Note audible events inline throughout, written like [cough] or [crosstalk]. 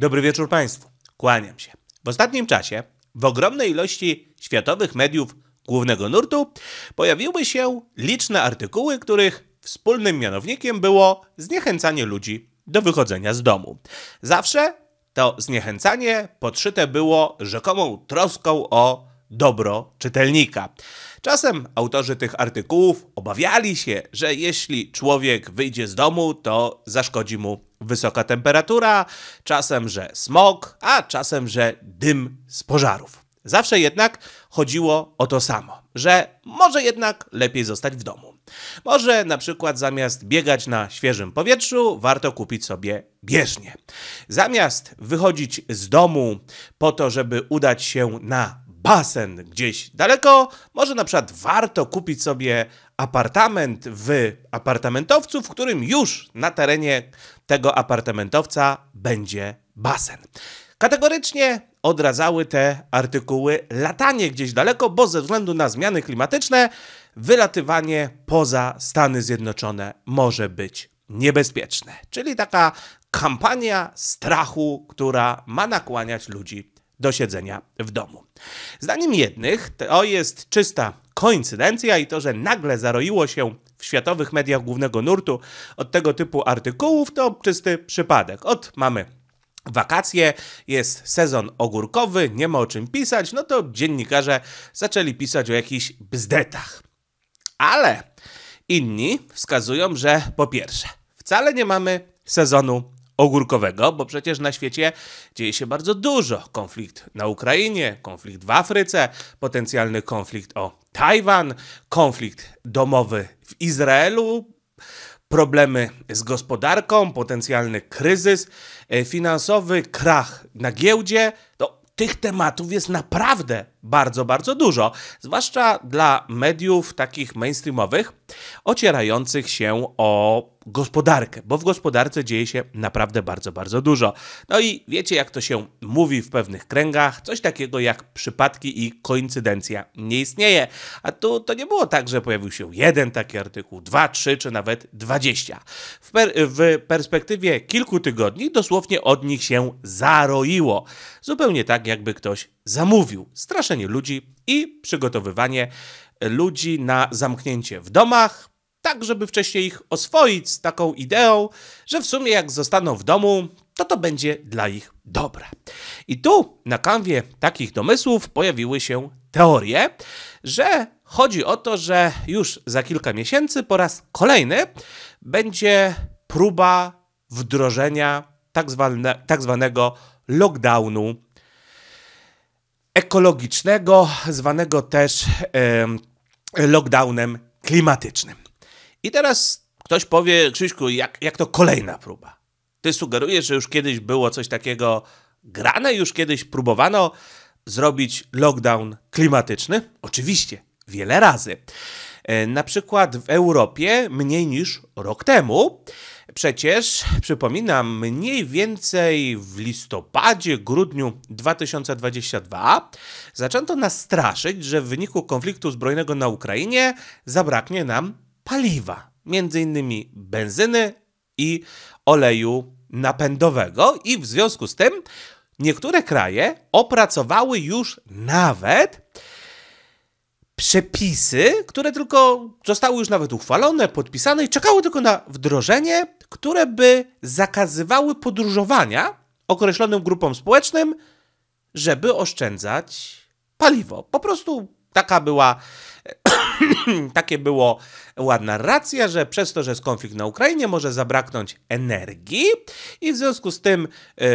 Dobry wieczór Państwu. Kłaniam się. W ostatnim czasie w ogromnej ilości światowych mediów głównego nurtu pojawiły się liczne artykuły, których wspólnym mianownikiem było zniechęcanie ludzi do wychodzenia z domu. Zawsze to zniechęcanie podszyte było rzekomą troską o dobro czytelnika. Czasem autorzy tych artykułów obawiali się, że jeśli człowiek wyjdzie z domu, to zaszkodzi mu wysoka temperatura, czasem, że smog, a czasem, że dym z pożarów. Zawsze jednak chodziło o to samo, że może jednak lepiej zostać w domu. Może na przykład zamiast biegać na świeżym powietrzu, warto kupić sobie bieżnię. Zamiast wychodzić z domu po to, żeby udać się na basen gdzieś daleko, może na przykład warto kupić sobie apartament w apartamentowcu, w którym już na terenie tego apartamentowca będzie basen. Kategorycznie odradzały te artykuły latanie gdzieś daleko, bo ze względu na zmiany klimatyczne wylatywanie poza Stany Zjednoczone może być niebezpieczne. Czyli taka kampania strachu, która ma nakłaniać ludzi do siedzenia w domu. Zdaniem jednych to jest czysta koincydencja i to, że nagle zaroiło się w światowych mediach głównego nurtu od tego typu artykułów, to czysty przypadek. Od mamy wakacje, jest sezon ogórkowy, nie ma o czym pisać, no to dziennikarze zaczęli pisać o jakichś bzdetach. Ale inni wskazują, że po pierwsze, wcale nie mamy sezonu ogórkowego, bo przecież na świecie dzieje się bardzo dużo. Konflikt na Ukrainie, konflikt w Afryce, potencjalny konflikt o Tajwan, konflikt domowy w Izraelu, problemy z gospodarką, potencjalny kryzys e, finansowy, krach na giełdzie. No, tych tematów jest naprawdę bardzo, bardzo dużo, zwłaszcza dla mediów takich mainstreamowych, ocierających się o gospodarkę, bo w gospodarce dzieje się naprawdę bardzo, bardzo dużo. No i wiecie, jak to się mówi w pewnych kręgach, coś takiego jak przypadki i koincydencja nie istnieje. A tu to nie było tak, że pojawił się jeden taki artykuł, dwa, trzy, czy nawet dwadzieścia. W, per w perspektywie kilku tygodni dosłownie od nich się zaroiło. Zupełnie tak, jakby ktoś zamówił. Strasznie ludzi i przygotowywanie ludzi na zamknięcie w domach, tak żeby wcześniej ich oswoić z taką ideą, że w sumie jak zostaną w domu, to to będzie dla ich dobre. I tu na kanwie takich domysłów pojawiły się teorie, że chodzi o to, że już za kilka miesięcy po raz kolejny będzie próba wdrożenia tak, zwane, tak zwanego lockdownu ekologicznego, zwanego też lockdownem klimatycznym. I teraz ktoś powie, Krzyśku, jak, jak to kolejna próba? Ty sugerujesz, że już kiedyś było coś takiego grane, już kiedyś próbowano zrobić lockdown klimatyczny? Oczywiście, wiele razy. E, na przykład w Europie mniej niż rok temu Przecież, przypominam, mniej więcej w listopadzie, grudniu 2022 zaczęto nas straszyć, że w wyniku konfliktu zbrojnego na Ukrainie zabraknie nam paliwa, między innymi benzyny i oleju napędowego i w związku z tym niektóre kraje opracowały już nawet przepisy, które tylko zostały już nawet uchwalone, podpisane i czekały tylko na wdrożenie, które by zakazywały podróżowania określonym grupom społecznym, żeby oszczędzać paliwo. Po prostu taka była, [clears throat] takie było ładna racja, że przez to, że jest konflikt na Ukrainie, może zabraknąć energii i w związku z tym yy,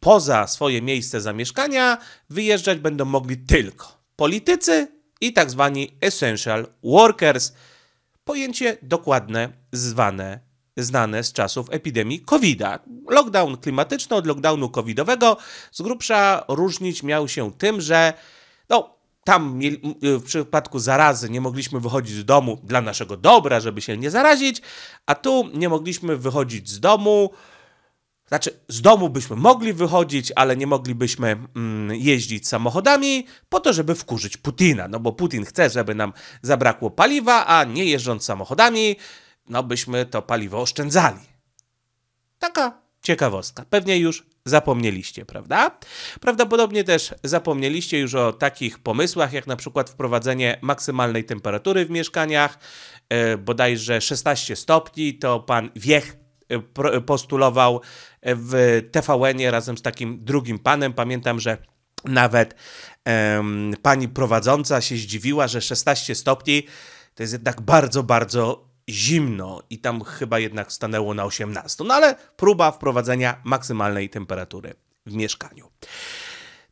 poza swoje miejsce zamieszkania wyjeżdżać będą mogli tylko politycy i tak zwani essential workers. Pojęcie dokładne, zwane, znane z czasów epidemii covid -a. Lockdown klimatyczny od lockdownu covidowego z grubsza różnić miał się tym, że no, tam y, w przypadku zarazy nie mogliśmy wychodzić z domu dla naszego dobra, żeby się nie zarazić, a tu nie mogliśmy wychodzić z domu, znaczy, z domu byśmy mogli wychodzić, ale nie moglibyśmy mm, jeździć samochodami po to, żeby wkurzyć Putina. No bo Putin chce, żeby nam zabrakło paliwa, a nie jeżdżąc samochodami, no byśmy to paliwo oszczędzali. Taka ciekawostka. Pewnie już zapomnieliście, prawda? Prawdopodobnie też zapomnieliście już o takich pomysłach, jak na przykład wprowadzenie maksymalnej temperatury w mieszkaniach, e, bodajże 16 stopni, to pan Wiech E, e, postulował e, w tvn razem z takim drugim panem. Pamiętam, że nawet um, pani prowadząca się zdziwiła, że 16 stopni to jest jednak bardzo, bardzo zimno i tam chyba jednak stanęło na 18. No ale próba wprowadzenia maksymalnej temperatury w mieszkaniu.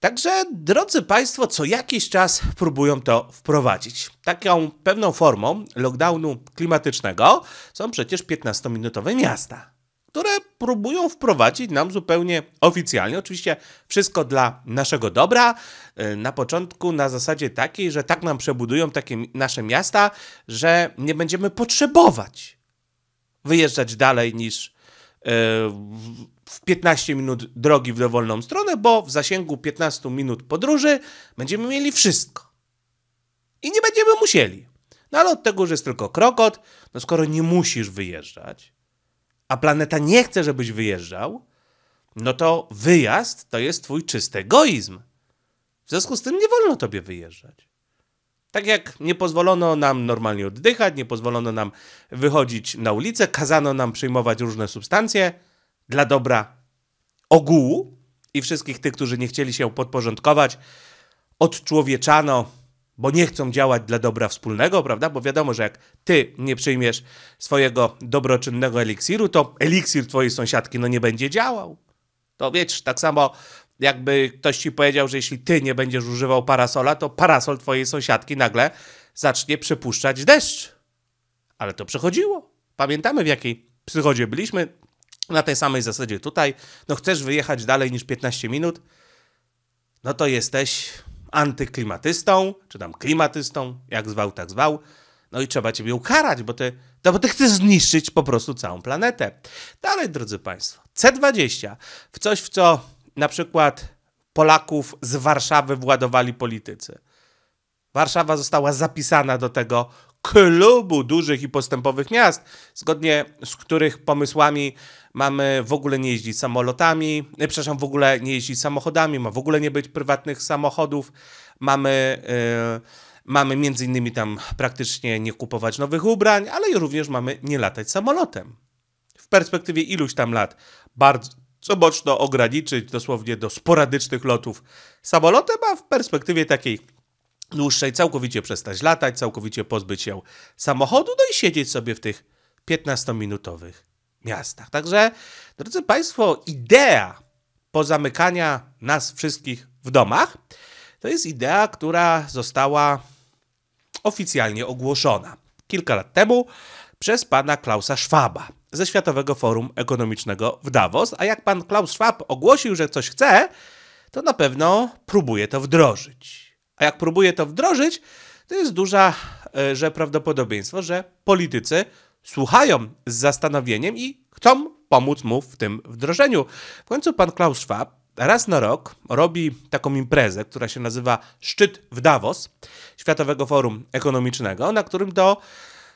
Także, drodzy Państwo, co jakiś czas próbują to wprowadzić. Taką pewną formą lockdownu klimatycznego są przecież 15-minutowe miasta, które próbują wprowadzić nam zupełnie oficjalnie. Oczywiście wszystko dla naszego dobra. Y, na początku na zasadzie takiej, że tak nam przebudują takie nasze miasta, że nie będziemy potrzebować wyjeżdżać dalej niż y, w 15 minut drogi w dowolną stronę, bo w zasięgu 15 minut podróży będziemy mieli wszystko. I nie będziemy musieli. No ale od tego, że jest tylko krokot, no skoro nie musisz wyjeżdżać, a planeta nie chce, żebyś wyjeżdżał, no to wyjazd to jest twój czysty egoizm. W związku z tym nie wolno tobie wyjeżdżać. Tak jak nie pozwolono nam normalnie oddychać, nie pozwolono nam wychodzić na ulicę, kazano nam przyjmować różne substancje – dla dobra ogółu i wszystkich tych, którzy nie chcieli się podporządkować, odczłowieczano, bo nie chcą działać dla dobra wspólnego, prawda? Bo wiadomo, że jak ty nie przyjmiesz swojego dobroczynnego eliksiru, to eliksir twojej sąsiadki no nie będzie działał. To wiesz, tak samo jakby ktoś ci powiedział, że jeśli ty nie będziesz używał parasola, to parasol twojej sąsiadki nagle zacznie przepuszczać deszcz. Ale to przechodziło. Pamiętamy w jakiej psychodzie byliśmy, na tej samej zasadzie tutaj, no chcesz wyjechać dalej niż 15 minut, no to jesteś antyklimatystą, czy tam klimatystą, jak zwał, tak zwał, no i trzeba ciebie ukarać, bo ty, no bo ty chcesz zniszczyć po prostu całą planetę. Dalej, drodzy Państwo, C20, w coś, w co na przykład Polaków z Warszawy władowali politycy. Warszawa została zapisana do tego klubu dużych i postępowych miast, zgodnie z których pomysłami mamy w ogóle nie jeździć samolotami, e, przepraszam, w ogóle nie jeździć samochodami, ma w ogóle nie być prywatnych samochodów, mamy... Yy, Mamy między innymi tam praktycznie nie kupować nowych ubrań, ale również mamy nie latać samolotem. W perspektywie iluś tam lat bardzo boczno ograniczyć dosłownie do sporadycznych lotów samolotem, a w perspektywie takiej dłuższej całkowicie przestać latać, całkowicie pozbyć się samochodu, no i siedzieć sobie w tych 15-minutowych miastach. Także, drodzy Państwo, idea pozamykania nas wszystkich w domach to jest idea, która została oficjalnie ogłoszona kilka lat temu przez pana Klausa Schwaba ze Światowego Forum Ekonomicznego w Davos. A jak pan Klaus Schwab ogłosił, że coś chce, to na pewno próbuje to wdrożyć. A jak próbuje to wdrożyć, to jest duża e, że prawdopodobieństwo, że politycy słuchają z zastanowieniem i chcą pomóc mu w tym wdrożeniu. W końcu pan Klaus Schwab raz na rok robi taką imprezę, która się nazywa Szczyt w Davos, Światowego Forum Ekonomicznego, na którym to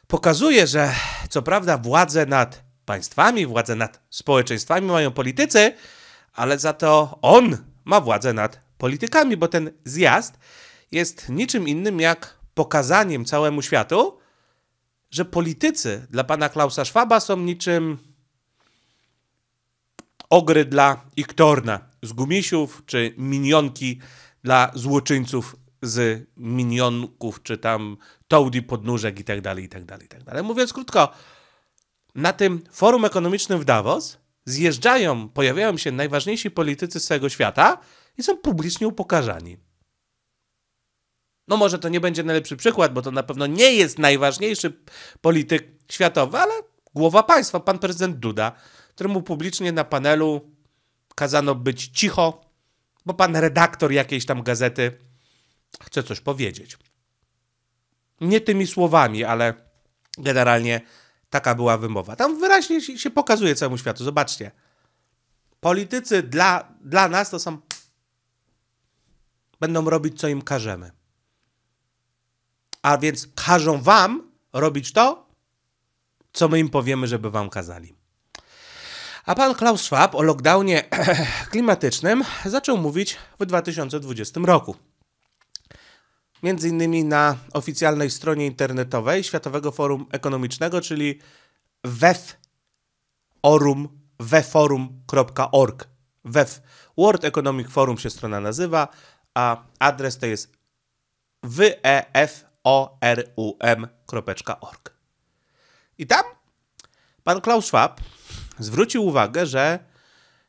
pokazuje, że co prawda władzę nad państwami, władzę nad społeczeństwami mają politycy, ale za to on ma władzę nad politykami, bo ten zjazd jest niczym innym jak pokazaniem całemu światu, że politycy dla pana Klausa Schwaba są niczym ogry dla Iktorna z gumisiów, czy minionki dla złoczyńców z minionków, czy tam tołdi podnóżek i tak dalej, i tak dalej, i tak dalej. Mówiąc krótko, na tym forum ekonomicznym w Davos zjeżdżają, pojawiają się najważniejsi politycy z całego świata i są publicznie upokarzani. No może to nie będzie najlepszy przykład, bo to na pewno nie jest najważniejszy polityk światowy, ale głowa państwa, pan prezydent Duda, któremu publicznie na panelu kazano być cicho, bo pan redaktor jakiejś tam gazety chce coś powiedzieć. Nie tymi słowami, ale generalnie taka była wymowa. Tam wyraźnie się pokazuje całemu światu. Zobaczcie. Politycy dla, dla nas to są. Będą robić, co im każemy a więc każą wam robić to, co my im powiemy, żeby wam kazali. A pan Klaus Schwab o lockdownie [clears throat] klimatycznym zaczął mówić w 2020 roku. Między innymi na oficjalnej stronie internetowej Światowego Forum Ekonomicznego, czyli weforum.org. Wef. World Economic Forum się strona nazywa, a adres to jest wef orum.org. I tam pan Klaus Schwab zwrócił uwagę, że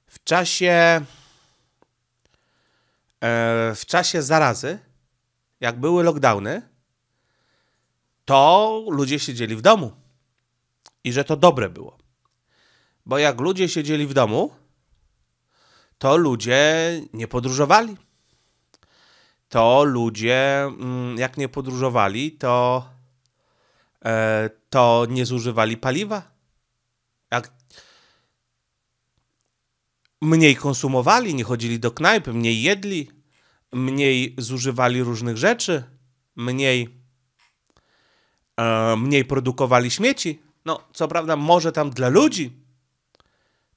w czasie e, w czasie zarazy, jak były lockdowny, to ludzie siedzieli w domu i że to dobre było. Bo jak ludzie siedzieli w domu, to ludzie nie podróżowali, to ludzie, mm, jak nie podróżowali, to, e, to nie zużywali paliwa. Jak mniej konsumowali, nie chodzili do knajp, mniej jedli, mniej zużywali różnych rzeczy, mniej, e, mniej produkowali śmieci. No, co prawda, może tam dla ludzi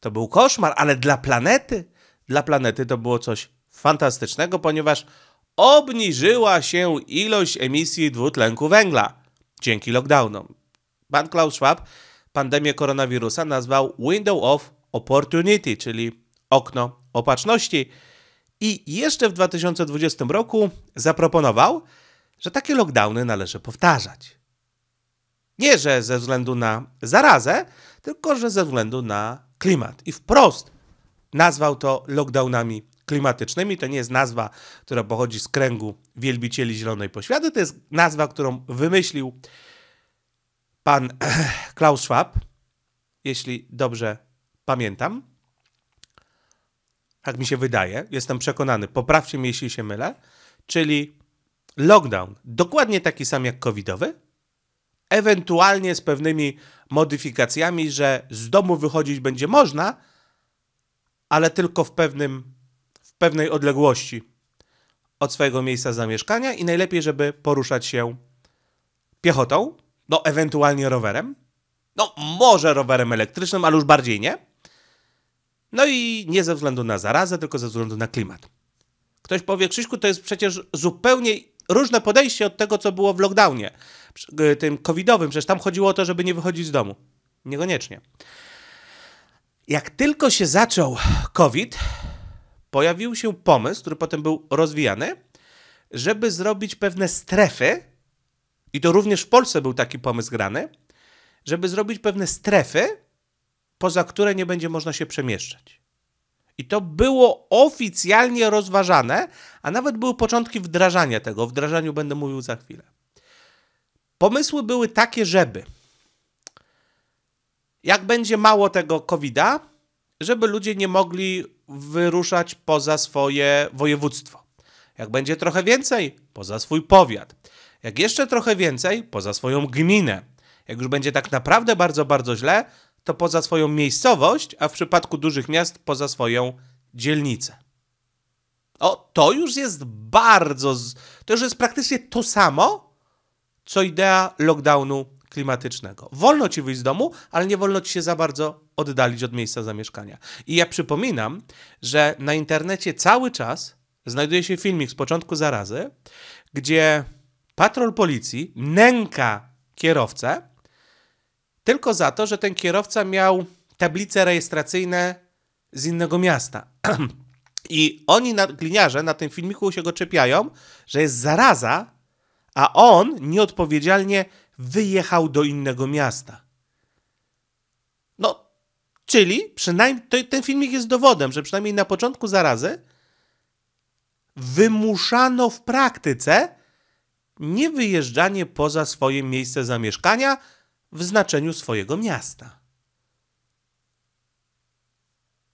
to był koszmar, ale dla planety, dla planety to było coś fantastycznego, ponieważ obniżyła się ilość emisji dwutlenku węgla dzięki lockdownom. Pan Klaus Schwab pandemię koronawirusa nazwał window of opportunity, czyli okno opatrzności. I jeszcze w 2020 roku zaproponował, że takie lockdowny należy powtarzać. Nie, że ze względu na zarazę, tylko że ze względu na klimat. I wprost nazwał to lockdownami klimatycznymi. To nie jest nazwa, która pochodzi z kręgu wielbicieli Zielonej Poświaty, to jest nazwa, którą wymyślił pan [clears throat] Klaus Schwab, jeśli dobrze pamiętam. Tak mi się wydaje, jestem przekonany, poprawcie mnie, jeśli się mylę, czyli lockdown, dokładnie taki sam jak covidowy, ewentualnie z pewnymi modyfikacjami, że z domu wychodzić będzie można, ale tylko w pewnym pewnej odległości od swojego miejsca zamieszkania i najlepiej, żeby poruszać się piechotą, no ewentualnie rowerem, no może rowerem elektrycznym, ale już bardziej nie. No i nie ze względu na zarazę, tylko ze względu na klimat. Ktoś powie, Krzyśku, to jest przecież zupełnie różne podejście od tego, co było w lockdownie, y, tym covidowym, przecież tam chodziło o to, żeby nie wychodzić z domu. Niekoniecznie. Jak tylko się zaczął COVID, pojawił się pomysł, który potem był rozwijany, żeby zrobić pewne strefy, i to również w Polsce był taki pomysł grany, żeby zrobić pewne strefy, poza które nie będzie można się przemieszczać. I to było oficjalnie rozważane, a nawet były początki wdrażania tego. O wdrażaniu będę mówił za chwilę. Pomysły były takie, żeby jak będzie mało tego covid a żeby ludzie nie mogli wyruszać poza swoje województwo. Jak będzie trochę więcej, poza swój powiat. Jak jeszcze trochę więcej, poza swoją gminę. Jak już będzie tak naprawdę bardzo, bardzo źle, to poza swoją miejscowość, a w przypadku dużych miast poza swoją dzielnicę. O, to już jest bardzo. Z... To już jest praktycznie to samo, co idea lockdownu klimatycznego. Wolno ci wyjść z domu, ale nie wolno ci się za bardzo oddalić od miejsca zamieszkania. I ja przypominam, że na internecie cały czas znajduje się filmik z początku zarazy, gdzie patrol policji nęka kierowcę tylko za to, że ten kierowca miał tablice rejestracyjne z innego miasta. [clears throat] I oni, na, gliniarze, na tym filmiku się go czepiają, że jest zaraza, a on nieodpowiedzialnie wyjechał do innego miasta. No, czyli przynajmniej to, ten filmik jest dowodem, że przynajmniej na początku zarazy wymuszano w praktyce niewyjeżdżanie poza swoje miejsce zamieszkania w znaczeniu swojego miasta.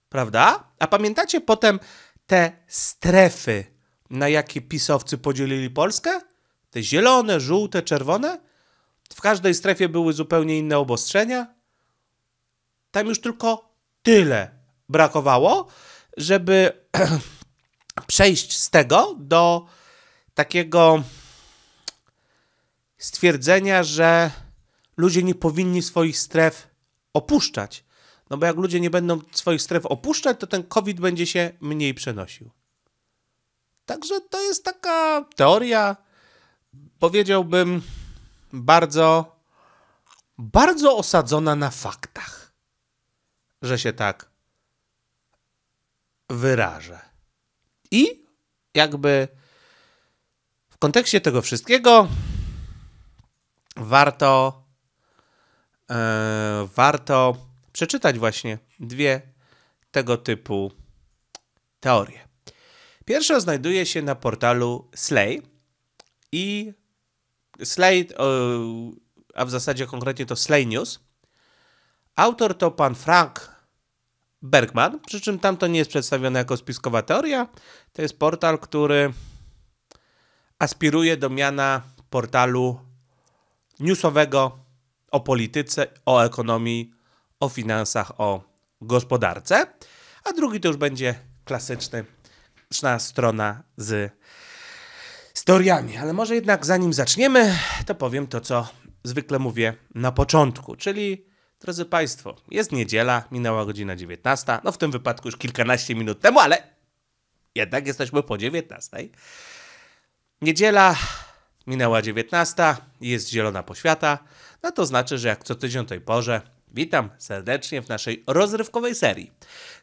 Prawda? A pamiętacie potem te strefy, na jakie pisowcy podzielili Polskę? Te zielone, żółte, czerwone? W każdej strefie były zupełnie inne obostrzenia. Tam już tylko tyle brakowało, żeby [clears throat] przejść z tego do takiego stwierdzenia, że ludzie nie powinni swoich stref opuszczać. No bo jak ludzie nie będą swoich stref opuszczać, to ten COVID będzie się mniej przenosił. Także to jest taka teoria, powiedziałbym, bardzo, bardzo osadzona na faktach, że się tak wyrażę. I jakby w kontekście tego wszystkiego warto, yy, warto przeczytać właśnie dwie tego typu teorie. Pierwsza znajduje się na portalu Slay i Slay, e, a w zasadzie konkretnie to Slay News. Autor to pan Frank Bergman, przy czym tam to nie jest przedstawione jako spiskowa teoria. To jest portal, który aspiruje do miana portalu newsowego o polityce, o ekonomii, o finansach, o gospodarce. A drugi to już będzie klasyczny, strona z historiami. Ale może jednak zanim zaczniemy, to powiem to, co zwykle mówię na początku, czyli drodzy Państwo, jest niedziela, minęła godzina 19, no w tym wypadku już kilkanaście minut temu, ale jednak jesteśmy po 19. Niedziela, minęła 19, jest zielona poświata, no to znaczy, że jak co tydzień o tej porze Witam serdecznie w naszej rozrywkowej serii.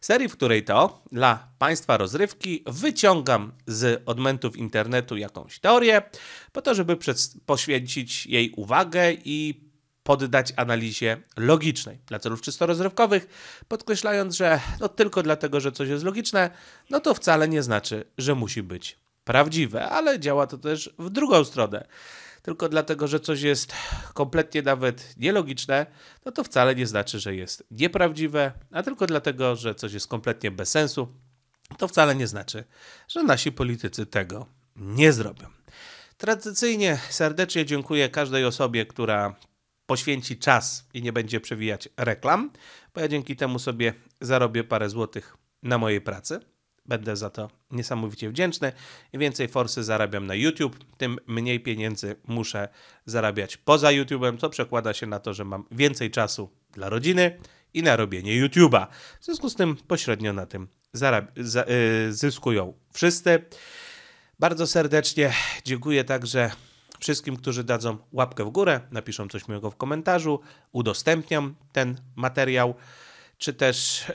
Serii, w której to dla Państwa rozrywki wyciągam z odmentów internetu jakąś teorię, po to, żeby poświęcić jej uwagę i poddać analizie logicznej dla celów czysto rozrywkowych, podkreślając, że no tylko dlatego, że coś jest logiczne, no to wcale nie znaczy, że musi być prawdziwe, ale działa to też w drugą stronę tylko dlatego, że coś jest kompletnie nawet nielogiczne, no to wcale nie znaczy, że jest nieprawdziwe, a tylko dlatego, że coś jest kompletnie bez sensu, to wcale nie znaczy, że nasi politycy tego nie zrobią. Tradycyjnie serdecznie dziękuję każdej osobie, która poświęci czas i nie będzie przewijać reklam, bo ja dzięki temu sobie zarobię parę złotych na mojej pracy. Będę za to niesamowicie wdzięczny. Im więcej forsy zarabiam na YouTube, tym mniej pieniędzy muszę zarabiać poza YouTube'em, co przekłada się na to, że mam więcej czasu dla rodziny i na robienie YouTube'a. W związku z tym pośrednio na tym za, y, zyskują wszyscy. Bardzo serdecznie dziękuję także wszystkim, którzy dadzą łapkę w górę, napiszą coś miłego w komentarzu, udostępniam ten materiał czy też e,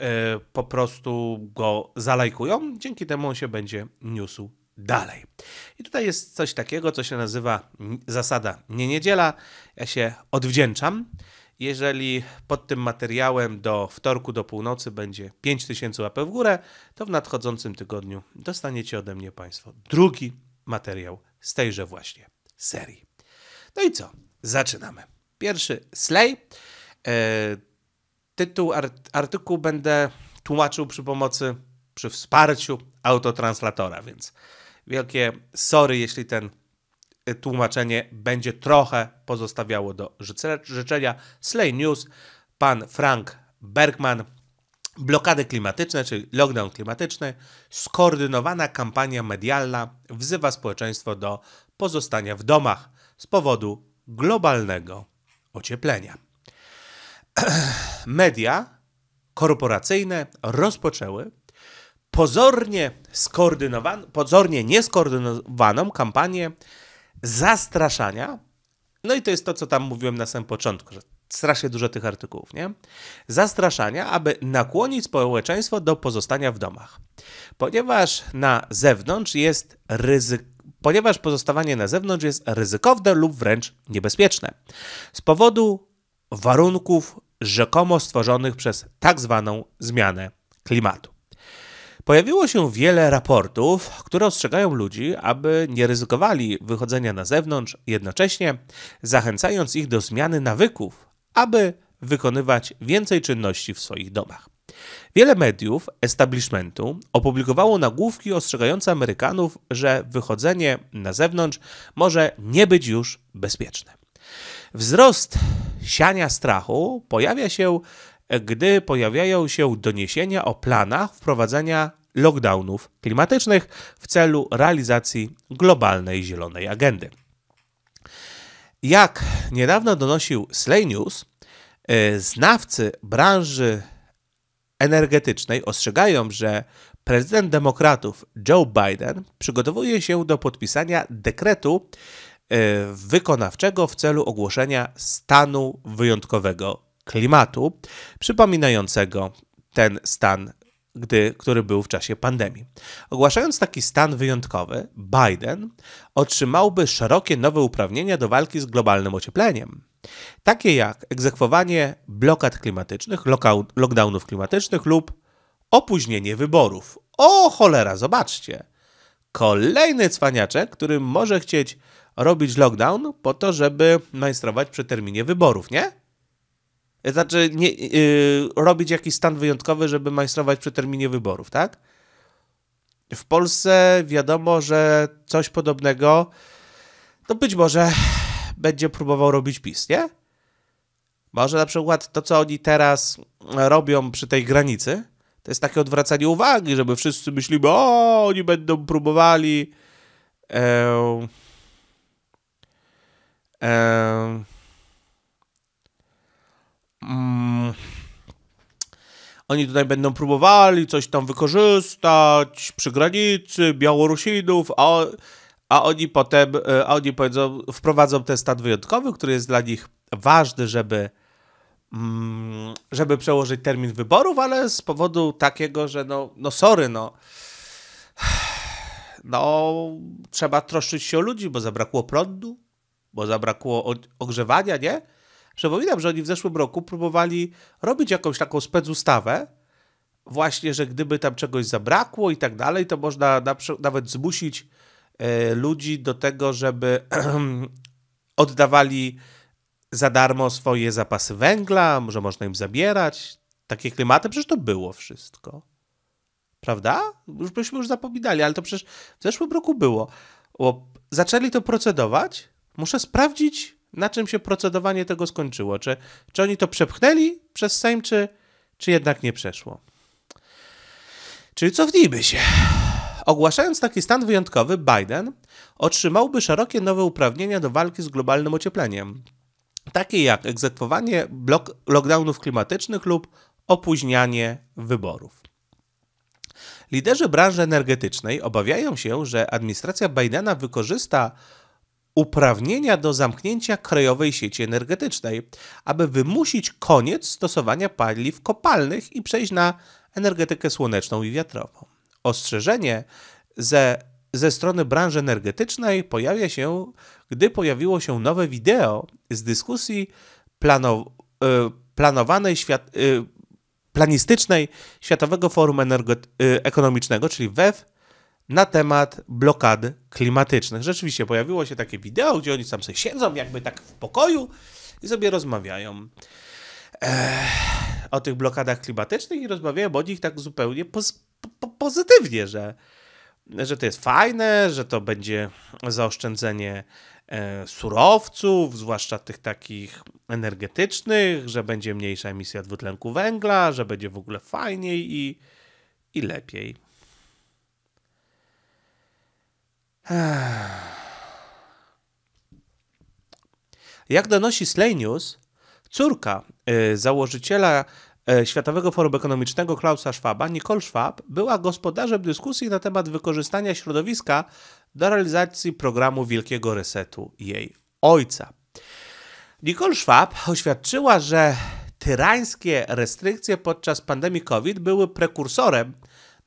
po prostu go zalajkują. Dzięki temu on się będzie niósł dalej. I tutaj jest coś takiego, co się nazywa zasada nie niedziela. Ja się odwdzięczam. Jeżeli pod tym materiałem do wtorku do północy będzie 5000 łapek w górę, to w nadchodzącym tygodniu dostaniecie ode mnie Państwo drugi materiał z tejże właśnie serii. No i co? Zaczynamy. Pierwszy Slay tytuł artykułu będę tłumaczył przy pomocy, przy wsparciu autotranslatora, więc wielkie sorry, jeśli ten y, tłumaczenie będzie trochę pozostawiało do życzenia. Slay News, pan Frank Bergman, blokady klimatyczne, czyli lockdown klimatyczny, skoordynowana kampania medialna wzywa społeczeństwo do pozostania w domach z powodu globalnego ocieplenia. [clears throat] media korporacyjne rozpoczęły pozornie, skoordynowan- pozornie nieskoordynowaną kampanię zastraszania. No i to jest to, co tam mówiłem na samym początku, że strasznie dużo tych artykułów, nie? Zastraszania, aby nakłonić społeczeństwo do pozostania w domach. Ponieważ na zewnątrz jest ryzyko, ponieważ pozostawanie na zewnątrz jest ryzykowne lub wręcz niebezpieczne. Z powodu warunków rzekomo stworzonych przez tak zwaną zmianę klimatu. Pojawiło się wiele raportów, które ostrzegają ludzi, aby nie ryzykowali wychodzenia na zewnątrz, jednocześnie zachęcając ich do zmiany nawyków, aby wykonywać więcej czynności w swoich domach. Wiele mediów establishmentu opublikowało nagłówki ostrzegające Amerykanów, że wychodzenie na zewnątrz może nie być już bezpieczne. Wzrost siania strachu pojawia się, gdy pojawiają się doniesienia o planach wprowadzenia lockdownów klimatycznych w celu realizacji globalnej zielonej agendy. Jak niedawno donosił Slay News, y, znawcy branży energetycznej ostrzegają, że prezydent demokratów Joe Biden przygotowuje się do podpisania dekretu E, wykonawczego w celu ogłoszenia stanu wyjątkowego klimatu, przypominającego ten stan, gdy, który był w czasie pandemii. Ogłaszając taki stan wyjątkowy, Biden otrzymałby szerokie nowe uprawnienia do walki z globalnym ociepleniem. Takie jak egzekwowanie blokad klimatycznych, lockdownów klimatycznych lub opóźnienie wyborów. O cholera, zobaczcie! Kolejny cwaniaczek, który może chcieć robić lockdown po to, żeby majstrować przy terminie wyborów, nie? Znaczy, nie, yy, robić jakiś stan wyjątkowy, żeby majstrować przy terminie wyborów, tak? W Polsce wiadomo, że coś podobnego, no być może będzie próbował robić PiS, nie? Może na przykład to, co oni teraz robią przy tej granicy, to jest takie odwracanie uwagi, żeby wszyscy myśleli, o, oni będą próbowali. E, Mm, oni tutaj będą próbowali coś tam wykorzystać przy granicy Białorusinów, a, a oni potem, e, a oni powiedzą, wprowadzą ten stan wyjątkowy, który jest dla nich ważny, żeby, mm, żeby przełożyć termin wyborów, ale z powodu takiego, że no, no sorry, no, no trzeba troszczyć się o ludzi, bo zabrakło prądu, bo zabrakło ogrzewania, nie? Przypominam, że oni w zeszłym roku próbowali robić jakąś taką specustawę, właśnie, że gdyby tam czegoś zabrakło i tak dalej, to można na, nawet zmusić y, ludzi do tego, żeby [clears throat] oddawali za darmo swoje zapasy węgla, że można im zabierać. Takie klimaty, przecież to było wszystko. Prawda? Już byśmy już zapominali, ale to przecież w zeszłym roku było. Bo zaczęli to procedować, muszę sprawdzić, na czym się procedowanie tego skończyło. Czy, czy oni to przepchnęli przez Sejm, czy, czy jednak nie przeszło. Czyli cofnijmy się. Ogłaszając taki stan wyjątkowy, Biden otrzymałby szerokie nowe uprawnienia do walki z globalnym ociepleniem, takie jak egzekwowanie lockdownów klimatycznych lub opóźnianie wyborów. Liderzy branży energetycznej obawiają się, że administracja Bidena wykorzysta uprawnienia do zamknięcia krajowej sieci energetycznej, aby wymusić koniec stosowania paliw kopalnych i przejść na energetykę słoneczną i wiatrową. Ostrzeżenie ze, ze strony branży energetycznej pojawia się, gdy pojawiło się nowe wideo z dyskusji planow, y, planowanej świat, y, planistycznej Światowego Forum Energo y, Ekonomicznego, czyli WEF, na temat blokad klimatycznych. Rzeczywiście pojawiło się takie wideo, gdzie oni tam sobie siedzą, jakby tak w pokoju i sobie rozmawiają eee, o tych blokadach klimatycznych i rozmawiają o nich tak zupełnie poz po pozytywnie, że, że to jest fajne, że to będzie zaoszczędzenie e, surowców, zwłaszcza tych takich energetycznych, że będzie mniejsza emisja dwutlenku węgla, że będzie w ogóle fajniej i, i lepiej. Jak donosi Slay News, córka y, założyciela y, Światowego Forum Ekonomicznego Klausa Schwaba, Nicole Schwab, była gospodarzem dyskusji na temat wykorzystania środowiska do realizacji programu Wielkiego Resetu jej ojca. Nicole Schwab oświadczyła, że tyrańskie restrykcje podczas pandemii COVID były prekursorem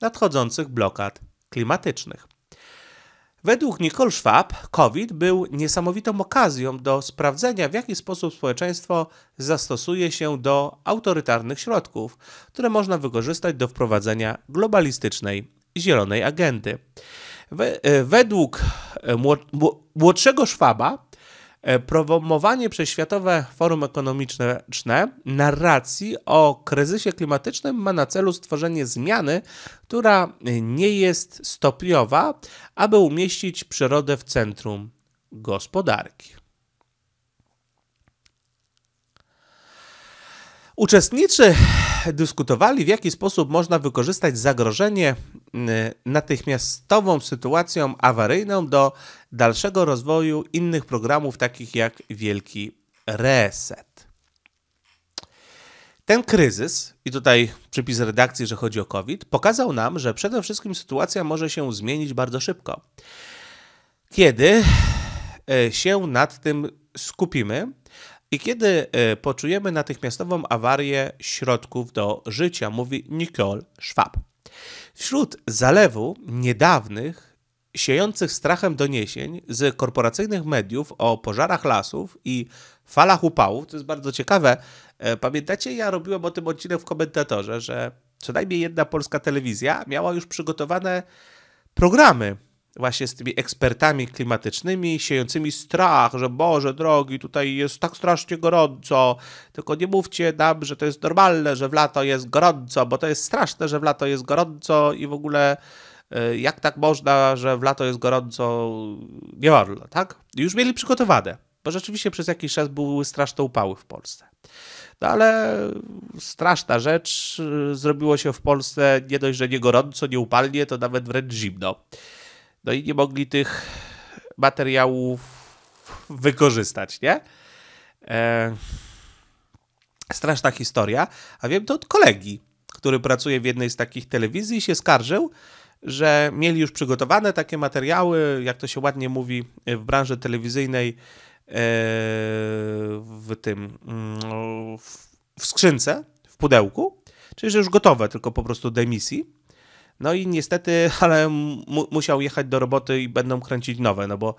nadchodzących blokad klimatycznych. Według Nicole Schwab COVID był niesamowitą okazją do sprawdzenia, w jaki sposób społeczeństwo zastosuje się do autorytarnych środków, które można wykorzystać do wprowadzenia globalistycznej zielonej agendy. E, według e, młodszego Schwaba E, promowanie przez Światowe Forum Ekonomiczne narracji o kryzysie klimatycznym ma na celu stworzenie zmiany, która nie jest stopniowa, aby umieścić przyrodę w centrum gospodarki. Uczestnicy dyskutowali, w jaki sposób można wykorzystać zagrożenie y, natychmiastową sytuacją awaryjną do dalszego rozwoju innych programów, takich jak Wielki Reset. Ten kryzys, i tutaj przypis redakcji, że chodzi o COVID, pokazał nam, że przede wszystkim sytuacja może się zmienić bardzo szybko. Kiedy y, się nad tym skupimy, i kiedy e, poczujemy natychmiastową awarię środków do życia, mówi Nicole Schwab. Wśród zalewu niedawnych, siejących strachem doniesień z korporacyjnych mediów o pożarach lasów i falach upałów, to jest bardzo ciekawe. E, pamiętacie, ja robiłem o tym odcinek w komentatorze, że co najmniej jedna polska telewizja miała już przygotowane programy właśnie z tymi ekspertami klimatycznymi, siejącymi strach, że Boże drogi, tutaj jest tak strasznie gorąco, tylko nie mówcie nam, że to jest normalne, że w lato jest gorąco, bo to jest straszne, że w lato jest gorąco i w ogóle e, jak tak można, że w lato jest gorąco, nie można, tak? Już mieli przygotowane, bo rzeczywiście przez jakiś czas były straszne upały w Polsce. No ale straszna rzecz, e, zrobiło się w Polsce nie dość, że nie gorąco, nie upalnie, to nawet wręcz zimno. No i nie mogli tych materiałów wykorzystać, nie? E... Straszna historia, a wiem to od kolegi, który pracuje w jednej z takich telewizji i się skarżył, że mieli już przygotowane takie materiały, jak to się ładnie mówi w branży telewizyjnej, e, w tym mm, w skrzynce, w pudełku, czyli że już gotowe, tylko po prostu do emisji. No i niestety, [laughs] ale mu musiał jechać do roboty i będą kręcić nowe, no bo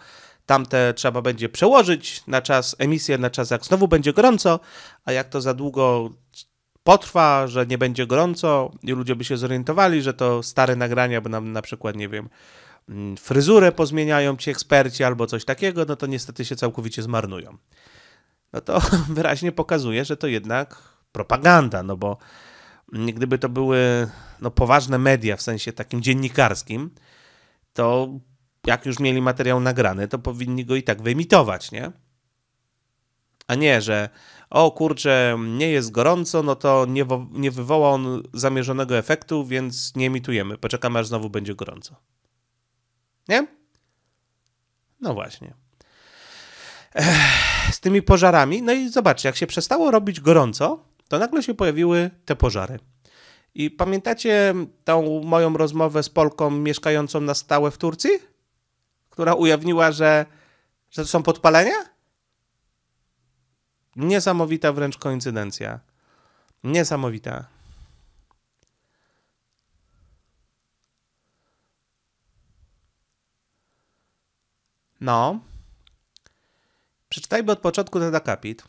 tamte trzeba będzie przełożyć na czas, emisję na czas, jak znowu będzie gorąco, a jak to za długo potrwa, że nie będzie gorąco i ludzie by się zorientowali, że to stare nagrania, bo nam na przykład, nie wiem, mm, fryzurę pozmieniają ci eksperci albo coś takiego, no to niestety się całkowicie zmarnują. No to [laughs] wyraźnie pokazuje, że to jednak propaganda, no bo gdyby to były no, poważne media w sensie takim dziennikarskim, to jak już mieli materiał nagrany, to powinni go i tak wyemitować, nie? A nie, że o kurczę, nie jest gorąco, no to nie, nie wywoła on zamierzonego efektu, więc nie emitujemy. Poczekamy, aż znowu będzie gorąco. Nie? No właśnie. Ech, z tymi pożarami, no i zobaczcie, jak się przestało robić gorąco, to nagle się pojawiły te pożary. I pamiętacie tą moją rozmowę z Polką mieszkającą na stałe w Turcji? Która ujawniła, że, że to są podpalenia? Niesamowita wręcz koincydencja. Niesamowita. No. Przeczytajmy od początku ten akapit.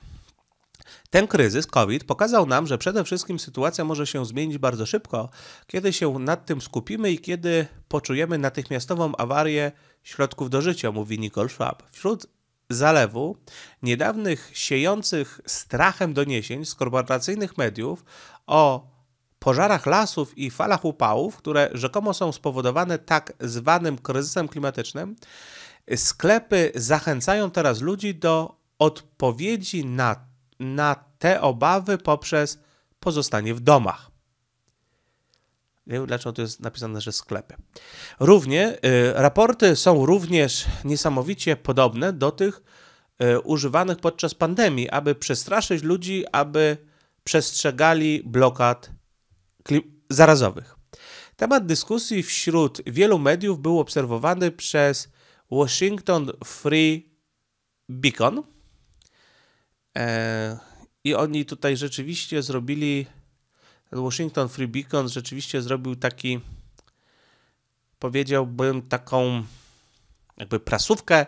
Ten kryzys COVID pokazał nam, że przede wszystkim sytuacja może się zmienić bardzo szybko, kiedy się nad tym skupimy i kiedy poczujemy natychmiastową awarię środków do życia, mówi Nicole Schwab. Wśród zalewu niedawnych siejących strachem doniesień z korporacyjnych mediów o pożarach lasów i falach upałów, które rzekomo są spowodowane tak zwanym kryzysem klimatycznym, sklepy zachęcają teraz ludzi do odpowiedzi na na te obawy poprzez pozostanie w domach. Nie wiem, dlaczego to jest napisane, że sklepy. Równie, y, raporty są również niesamowicie podobne do tych y, używanych podczas pandemii, aby przestraszyć ludzi, aby przestrzegali blokad zarazowych. Temat dyskusji wśród wielu mediów był obserwowany przez Washington Free Beacon – E, I oni tutaj rzeczywiście zrobili, Washington Free Beacon rzeczywiście zrobił taki, powiedziałbym, taką jakby prasówkę e,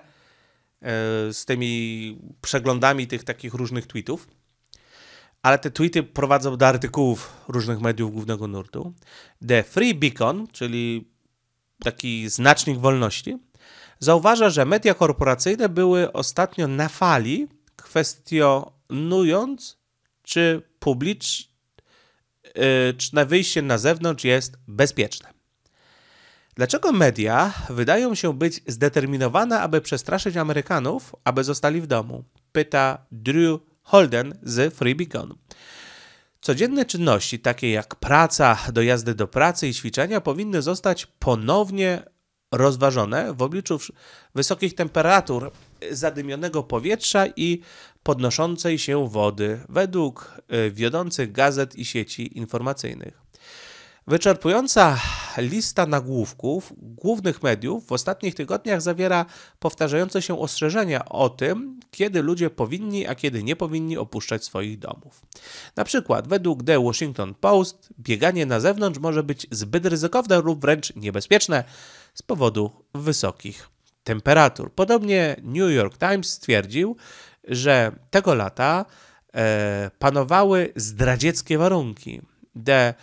z tymi przeglądami tych takich różnych tweetów. Ale te tweety prowadzą do artykułów różnych mediów głównego nurtu. The Free Beacon, czyli taki znacznik wolności, zauważa, że media korporacyjne były ostatnio na fali kwestionując, czy publicz, y, czy na wyjście na zewnątrz jest bezpieczne. Dlaczego media wydają się być zdeterminowane, aby przestraszyć Amerykanów, aby zostali w domu? Pyta Drew Holden z Free Beacon. Codzienne czynności, takie jak praca, dojazdy do pracy i ćwiczenia, powinny zostać ponownie rozważone w obliczu wysokich temperatur zadymionego powietrza i podnoszącej się wody według y, wiodących gazet i sieci informacyjnych. Wyczerpująca lista nagłówków głównych mediów w ostatnich tygodniach zawiera powtarzające się ostrzeżenia o tym, kiedy ludzie powinni, a kiedy nie powinni opuszczać swoich domów. Na przykład, według The Washington Post, bieganie na zewnątrz może być zbyt ryzykowne lub wręcz niebezpieczne, z powodu wysokich temperatur. Podobnie New York Times stwierdził, że tego lata e, panowały zdradzieckie warunki. The,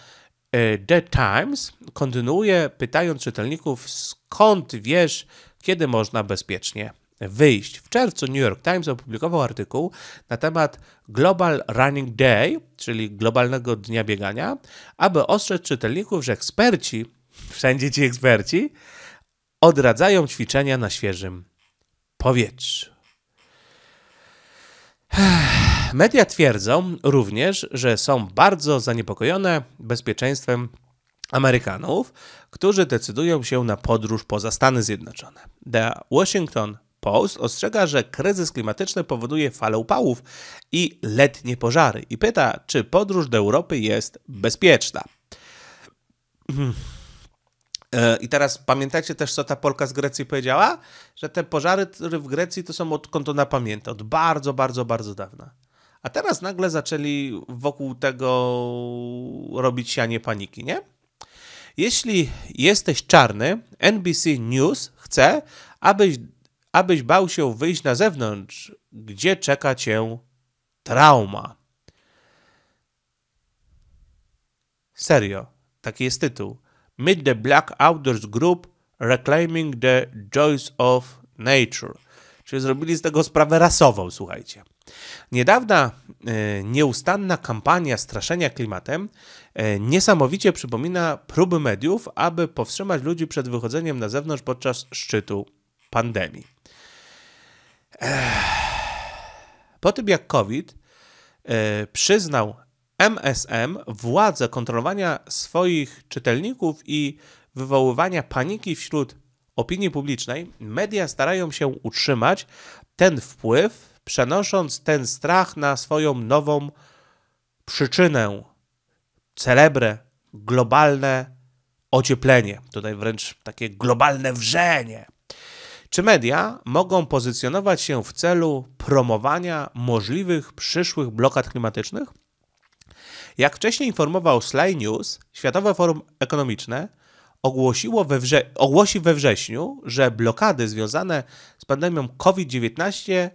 e, The Times kontynuuje pytając czytelników, skąd wiesz, kiedy można bezpiecznie wyjść. W czerwcu New York Times opublikował artykuł na temat Global Running Day, czyli globalnego dnia biegania, aby ostrzec czytelników, że eksperci, wszędzie ci eksperci, odradzają ćwiczenia na świeżym powietrzu. [sighs] Media twierdzą również, że są bardzo zaniepokojone bezpieczeństwem Amerykanów, którzy decydują się na podróż poza Stany Zjednoczone. The Washington Post ostrzega, że kryzys klimatyczny powoduje falę upałów i letnie pożary i pyta, czy podróż do Europy jest bezpieczna. [clears throat] E, I teraz pamiętacie też, co ta Polka z Grecji powiedziała? Że te pożary w Grecji to są odkąd ona pamięta, od bardzo, bardzo, bardzo dawna. A teraz nagle zaczęli wokół tego robić sianie paniki, nie? Jeśli jesteś czarny, NBC News chce, abyś, abyś bał się wyjść na zewnątrz, gdzie czeka cię trauma. Serio, taki jest tytuł. Meet the Black Outdoors Group Reclaiming the Joys of Nature. Czyli zrobili z tego sprawę rasową, słuchajcie. Niedawna e, nieustanna kampania straszenia klimatem e, niesamowicie przypomina próby mediów, aby powstrzymać ludzi przed wychodzeniem na zewnątrz podczas szczytu pandemii. Ech. Po tym jak COVID e, przyznał MSM władzę kontrolowania swoich czytelników i wywoływania paniki wśród opinii publicznej, media starają się utrzymać ten wpływ, przenosząc ten strach na swoją nową przyczynę celebre, globalne ocieplenie, tutaj wręcz takie globalne wrzenie. Czy media mogą pozycjonować się w celu promowania możliwych przyszłych blokad klimatycznych? Jak wcześniej informował Sly News, Światowe Forum Ekonomiczne ogłosiło we wrze- ogłosi we wrześniu, że blokady związane z pandemią COVID-19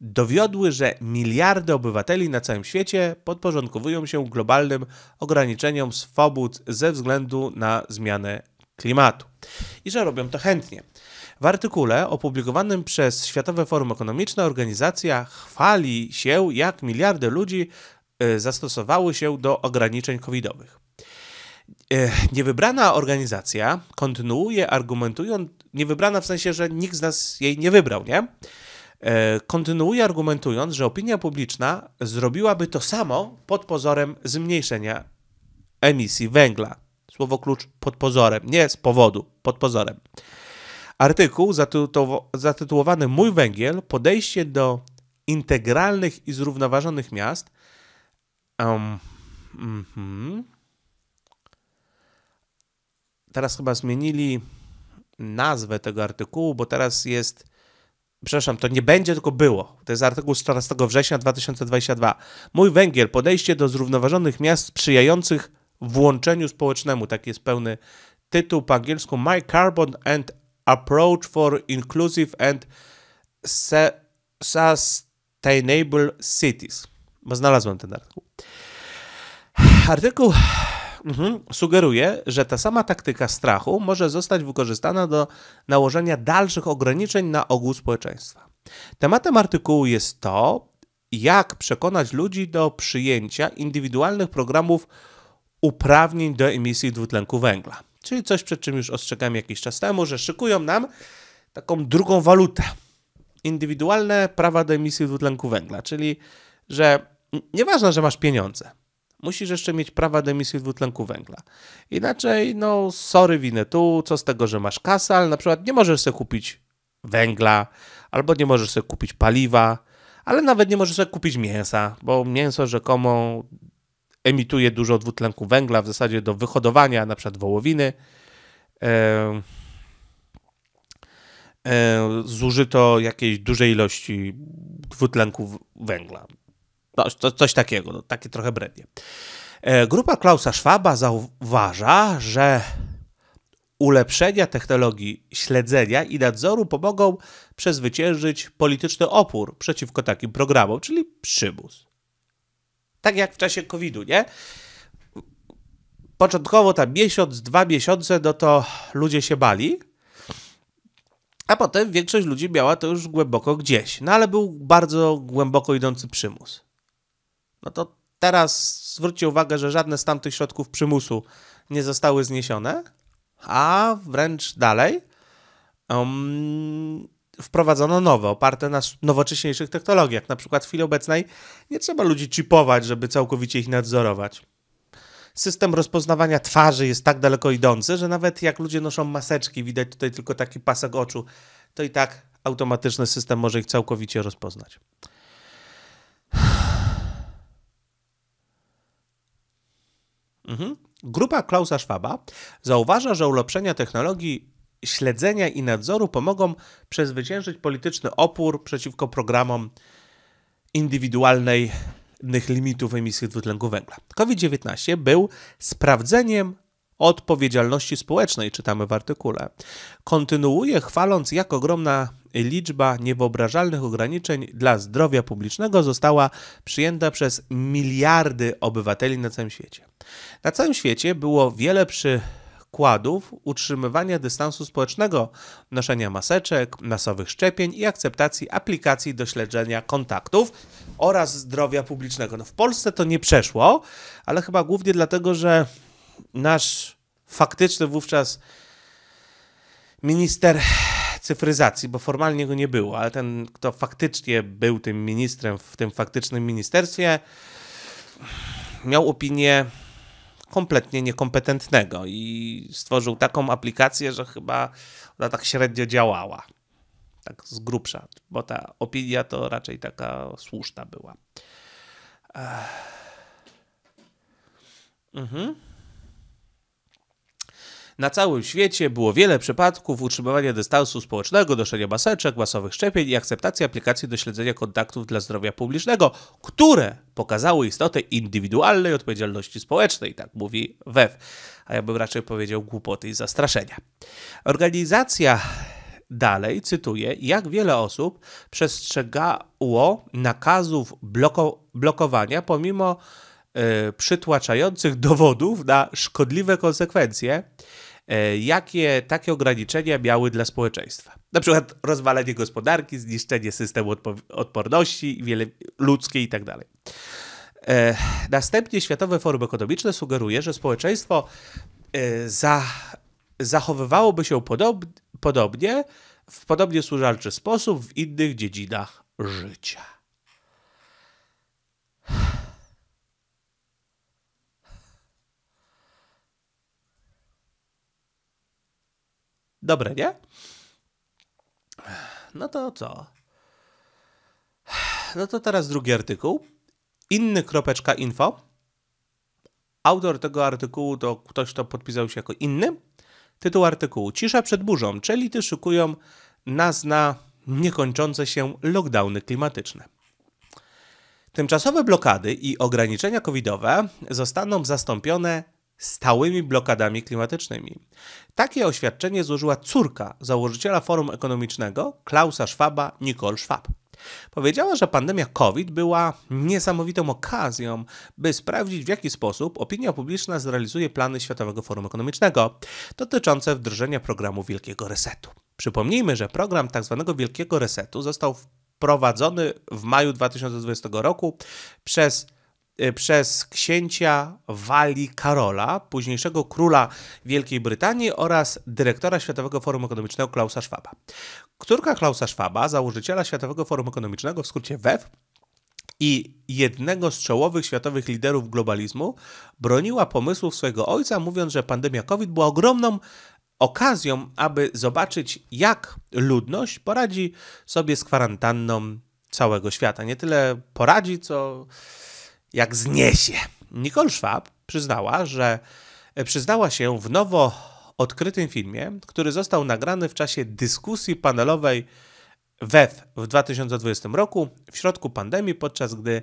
dowiodły, że miliardy obywateli na całym świecie podporządkowują się globalnym ograniczeniom swobód ze względu na zmianę klimatu i że robią to chętnie. W artykule opublikowanym przez Światowe Forum Ekonomiczne organizacja chwali się, jak miliardy ludzi Y, zastosowały się do ograniczeń covidowych. Y, niewybrana organizacja kontynuuje argumentując, niewybrana w sensie, że nikt z nas jej nie wybrał, nie? Y, kontynuuje argumentując, że opinia publiczna zrobiłaby to samo pod pozorem zmniejszenia emisji węgla. Słowo klucz pod pozorem, nie z powodu, pod pozorem. Artykuł zatytułowany Mój węgiel podejście do integralnych i zrównoważonych miast Um, mm-hmm. Teraz chyba zmienili nazwę tego artykułu, bo teraz jest. Przepraszam, to nie będzie, tylko było. To jest artykuł z 14 września 2022. Mój Węgier, podejście do zrównoważonych miast sprzyjających włączeniu społecznemu. Tak jest pełny tytuł po angielsku My Carbon and Approach for Inclusive and Sustainable Cities bo znalazłem ten artykuł. Artykuł mhm, sugeruje, że ta sama taktyka strachu może zostać wykorzystana do nałożenia dalszych ograniczeń na ogół społeczeństwa. Tematem artykułu jest to, jak przekonać ludzi do przyjęcia indywidualnych programów uprawnień do emisji dwutlenku węgla. Czyli coś, przed czym już ostrzegam jakiś czas temu, że szykują nam taką drugą walutę. Indywidualne prawa do emisji dwutlenku węgla, czyli że nieważne, że masz pieniądze. Musisz jeszcze mieć prawa do emisji dwutlenku węgla. Inaczej, no, sorry, winę tu, co z tego, że masz kasę, ale na przykład nie możesz sobie kupić węgla, albo nie możesz sobie kupić paliwa, ale nawet nie możesz sobie kupić mięsa, bo mięso rzekomo emituje dużo dwutlenku węgla w zasadzie do wyhodowania na przykład wołowiny. E, e, zużyto jakiejś dużej ilości dwutlenku węgla. No, to, coś takiego, no, takie trochę brednie. E, grupa Klausa Schwaba zauważa, że ulepszenia technologii śledzenia i nadzoru pomogą przezwyciężyć polityczny opór przeciwko takim programom, czyli przymus. Tak jak w czasie COVID-u, nie? Początkowo tam miesiąc, dwa miesiące, no to ludzie się bali, a potem większość ludzi miała to już głęboko gdzieś. No ale był bardzo głęboko idący przymus no to teraz zwróćcie uwagę, że żadne z tamtych środków przymusu nie zostały zniesione, a wręcz dalej um, wprowadzono nowe, oparte na nowocześniejszych technologiach. Na przykład w chwili obecnej nie trzeba ludzi chipować, żeby całkowicie ich nadzorować. System rozpoznawania twarzy jest tak daleko idący, że nawet jak ludzie noszą maseczki, widać tutaj tylko taki pasek oczu, to i tak automatyczny system może ich całkowicie rozpoznać. Mhm. Grupa Klausa Schwaba zauważa, że ulepszenia technologii śledzenia i nadzoru pomogą przezwyciężyć polityczny opór przeciwko programom indywidualnych limitów emisji dwutlenku węgla. COVID-19 był sprawdzeniem odpowiedzialności społecznej, czytamy w artykule. Kontynuuje chwaląc, jak ogromna liczba niewyobrażalnych ograniczeń dla zdrowia publicznego została przyjęta przez miliardy obywateli na całym świecie. Na całym świecie było wiele przy kładów utrzymywania dystansu społecznego, noszenia maseczek, masowych szczepień i akceptacji aplikacji do śledzenia kontaktów oraz zdrowia publicznego. No w Polsce to nie przeszło, ale chyba głównie dlatego, że nasz faktyczny wówczas minister cyfryzacji, bo formalnie go nie było, ale ten, kto faktycznie był tym ministrem w tym faktycznym ministerstwie, miał opinię kompletnie niekompetentnego i stworzył taką aplikację, że chyba ona tak średnio działała. Tak z grubsza, bo ta opinia to raczej taka słuszna była. Mhm. Na całym świecie było wiele przypadków utrzymywania dystansu społecznego, noszenia maseczek, masowych szczepień i akceptacji aplikacji do śledzenia kontaktów dla zdrowia publicznego, które pokazały istotę indywidualnej odpowiedzialności społecznej, tak mówi WEF, a ja bym raczej powiedział głupoty i zastraszenia. Organizacja dalej cytuję, jak wiele osób przestrzegało nakazów bloko blokowania pomimo E, przytłaczających dowodów na szkodliwe konsekwencje, e, jakie takie ograniczenia miały dla społeczeństwa. Na przykład rozwalenie gospodarki, zniszczenie systemu odporności wiele ludzkiej itd. Tak e, następnie Światowe Forum Ekonomiczne sugeruje, że społeczeństwo za, zachowywałoby się podob, podobnie, w podobnie służalczy sposób w innych dziedzinach życia. Dobre, nie? No to co? No to teraz drugi artykuł. Inny kropeczka info. Autor tego artykułu to ktoś, kto podpisał się jako inny. Tytuł artykułu: Cisza przed burzą. Czelity szykują nas na niekończące się lockdowny klimatyczne. Tymczasowe blokady i ograniczenia covidowe zostaną zastąpione stałymi blokadami klimatycznymi. Takie oświadczenie złożyła córka założyciela Forum Ekonomicznego Klausa Schwaba, Nicole Schwab. Powiedziała, że pandemia COVID była niesamowitą okazją, by sprawdzić, w jaki sposób opinia publiczna zrealizuje plany Światowego Forum Ekonomicznego dotyczące wdrożenia programu Wielkiego Resetu. Przypomnijmy, że program tzw. Tak Wielkiego Resetu został wprowadzony w maju 2020 roku przez Y, przez księcia Wali Karola, późniejszego króla Wielkiej Brytanii oraz dyrektora Światowego Forum Ekonomicznego Klausa Schwaba. Córka Klausa Schwaba, założyciela Światowego Forum Ekonomicznego, w skrócie WEF, i jednego z czołowych światowych liderów globalizmu, broniła pomysłów swojego ojca, mówiąc, że pandemia COVID była ogromną okazją, aby zobaczyć, jak ludność poradzi sobie z kwarantanną całego świata. Nie tyle poradzi, co jak zniesie. Nicole Schwab przyznała, że e, przyznała się w nowo odkrytym filmie, który został nagrany w czasie dyskusji panelowej WEF w 2020 roku, w środku pandemii, podczas gdy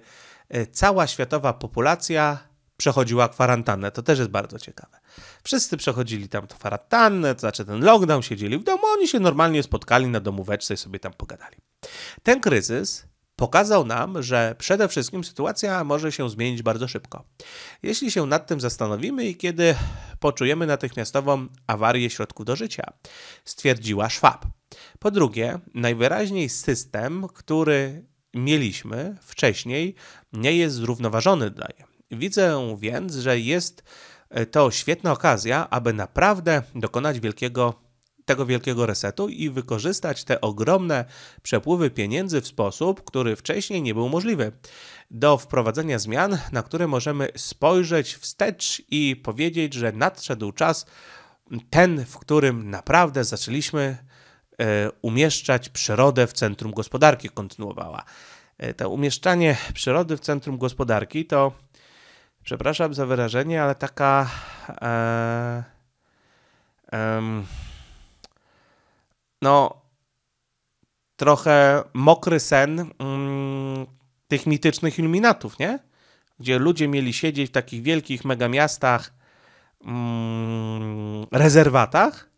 e, cała światowa populacja przechodziła kwarantannę. To też jest bardzo ciekawe. Wszyscy przechodzili tam kwarantannę, to znaczy ten lockdown, siedzieli w domu, oni się normalnie spotkali na domóweczce i sobie tam pogadali. Ten kryzys pokazał nam, że przede wszystkim sytuacja może się zmienić bardzo szybko. Jeśli się nad tym zastanowimy i kiedy poczujemy natychmiastową awarię środków do życia, stwierdziła Schwab. Po drugie, najwyraźniej system, który mieliśmy wcześniej, nie jest zrównoważony dla Widzę więc, że jest e, to świetna okazja, aby naprawdę dokonać wielkiego tego wielkiego resetu i wykorzystać te ogromne przepływy pieniędzy w sposób, który wcześniej nie był możliwy. Do wprowadzenia zmian, na które możemy spojrzeć wstecz i powiedzieć, że nadszedł czas, ten, w którym naprawdę zaczęliśmy e, umieszczać przyrodę w centrum gospodarki, kontynuowała. E, to umieszczanie przyrody w centrum gospodarki to, przepraszam za wyrażenie, ale taka. E, e, no trochę mokry sen mm, tych mitycznych iluminatów, nie? Gdzie ludzie mieli siedzieć w takich wielkich megamiastach, mm, rezerwatach,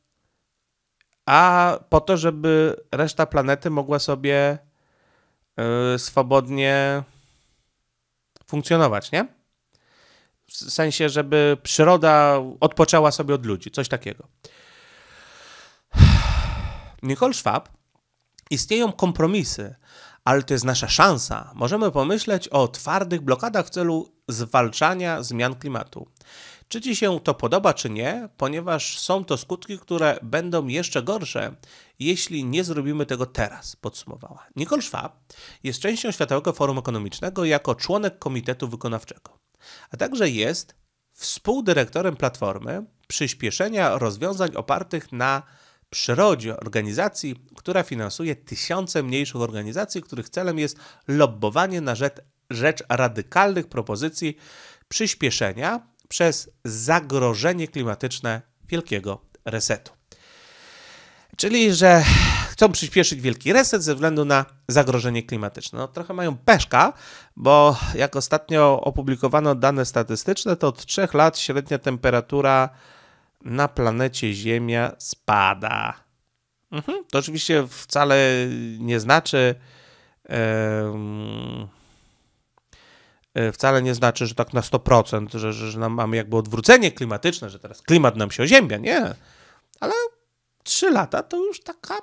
a po to, żeby reszta planety mogła sobie y, swobodnie funkcjonować, nie? W sensie, żeby przyroda odpoczęła sobie od ludzi, coś takiego. Nicole Schwab, istnieją kompromisy, ale to jest nasza szansa. Możemy pomyśleć o twardych blokadach w celu zwalczania zmian klimatu. Czy ci się to podoba, czy nie, ponieważ są to skutki, które będą jeszcze gorsze, jeśli nie zrobimy tego teraz, podsumowała. Nicole Schwab jest częścią Światowego Forum Ekonomicznego jako członek Komitetu Wykonawczego, a także jest współdyrektorem Platformy Przyspieszenia Rozwiązań Opartych na przyrodzie organizacji, która finansuje tysiące mniejszych organizacji, których celem jest lobbowanie na rzecz, rzecz radykalnych propozycji przyspieszenia przez zagrożenie klimatyczne wielkiego resetu. Czyli, że chcą przyspieszyć wielki reset ze względu na zagrożenie klimatyczne. No, trochę mają peszka, bo jak ostatnio opublikowano dane statystyczne, to od trzech lat średnia temperatura na planecie Ziemia spada. Mhm. To oczywiście wcale nie znaczy, e, wcale nie znaczy, że tak na 100%, że, że, że mamy jakby odwrócenie klimatyczne, że teraz klimat nam się oziębia. Nie. Ale 3 lata to już taka.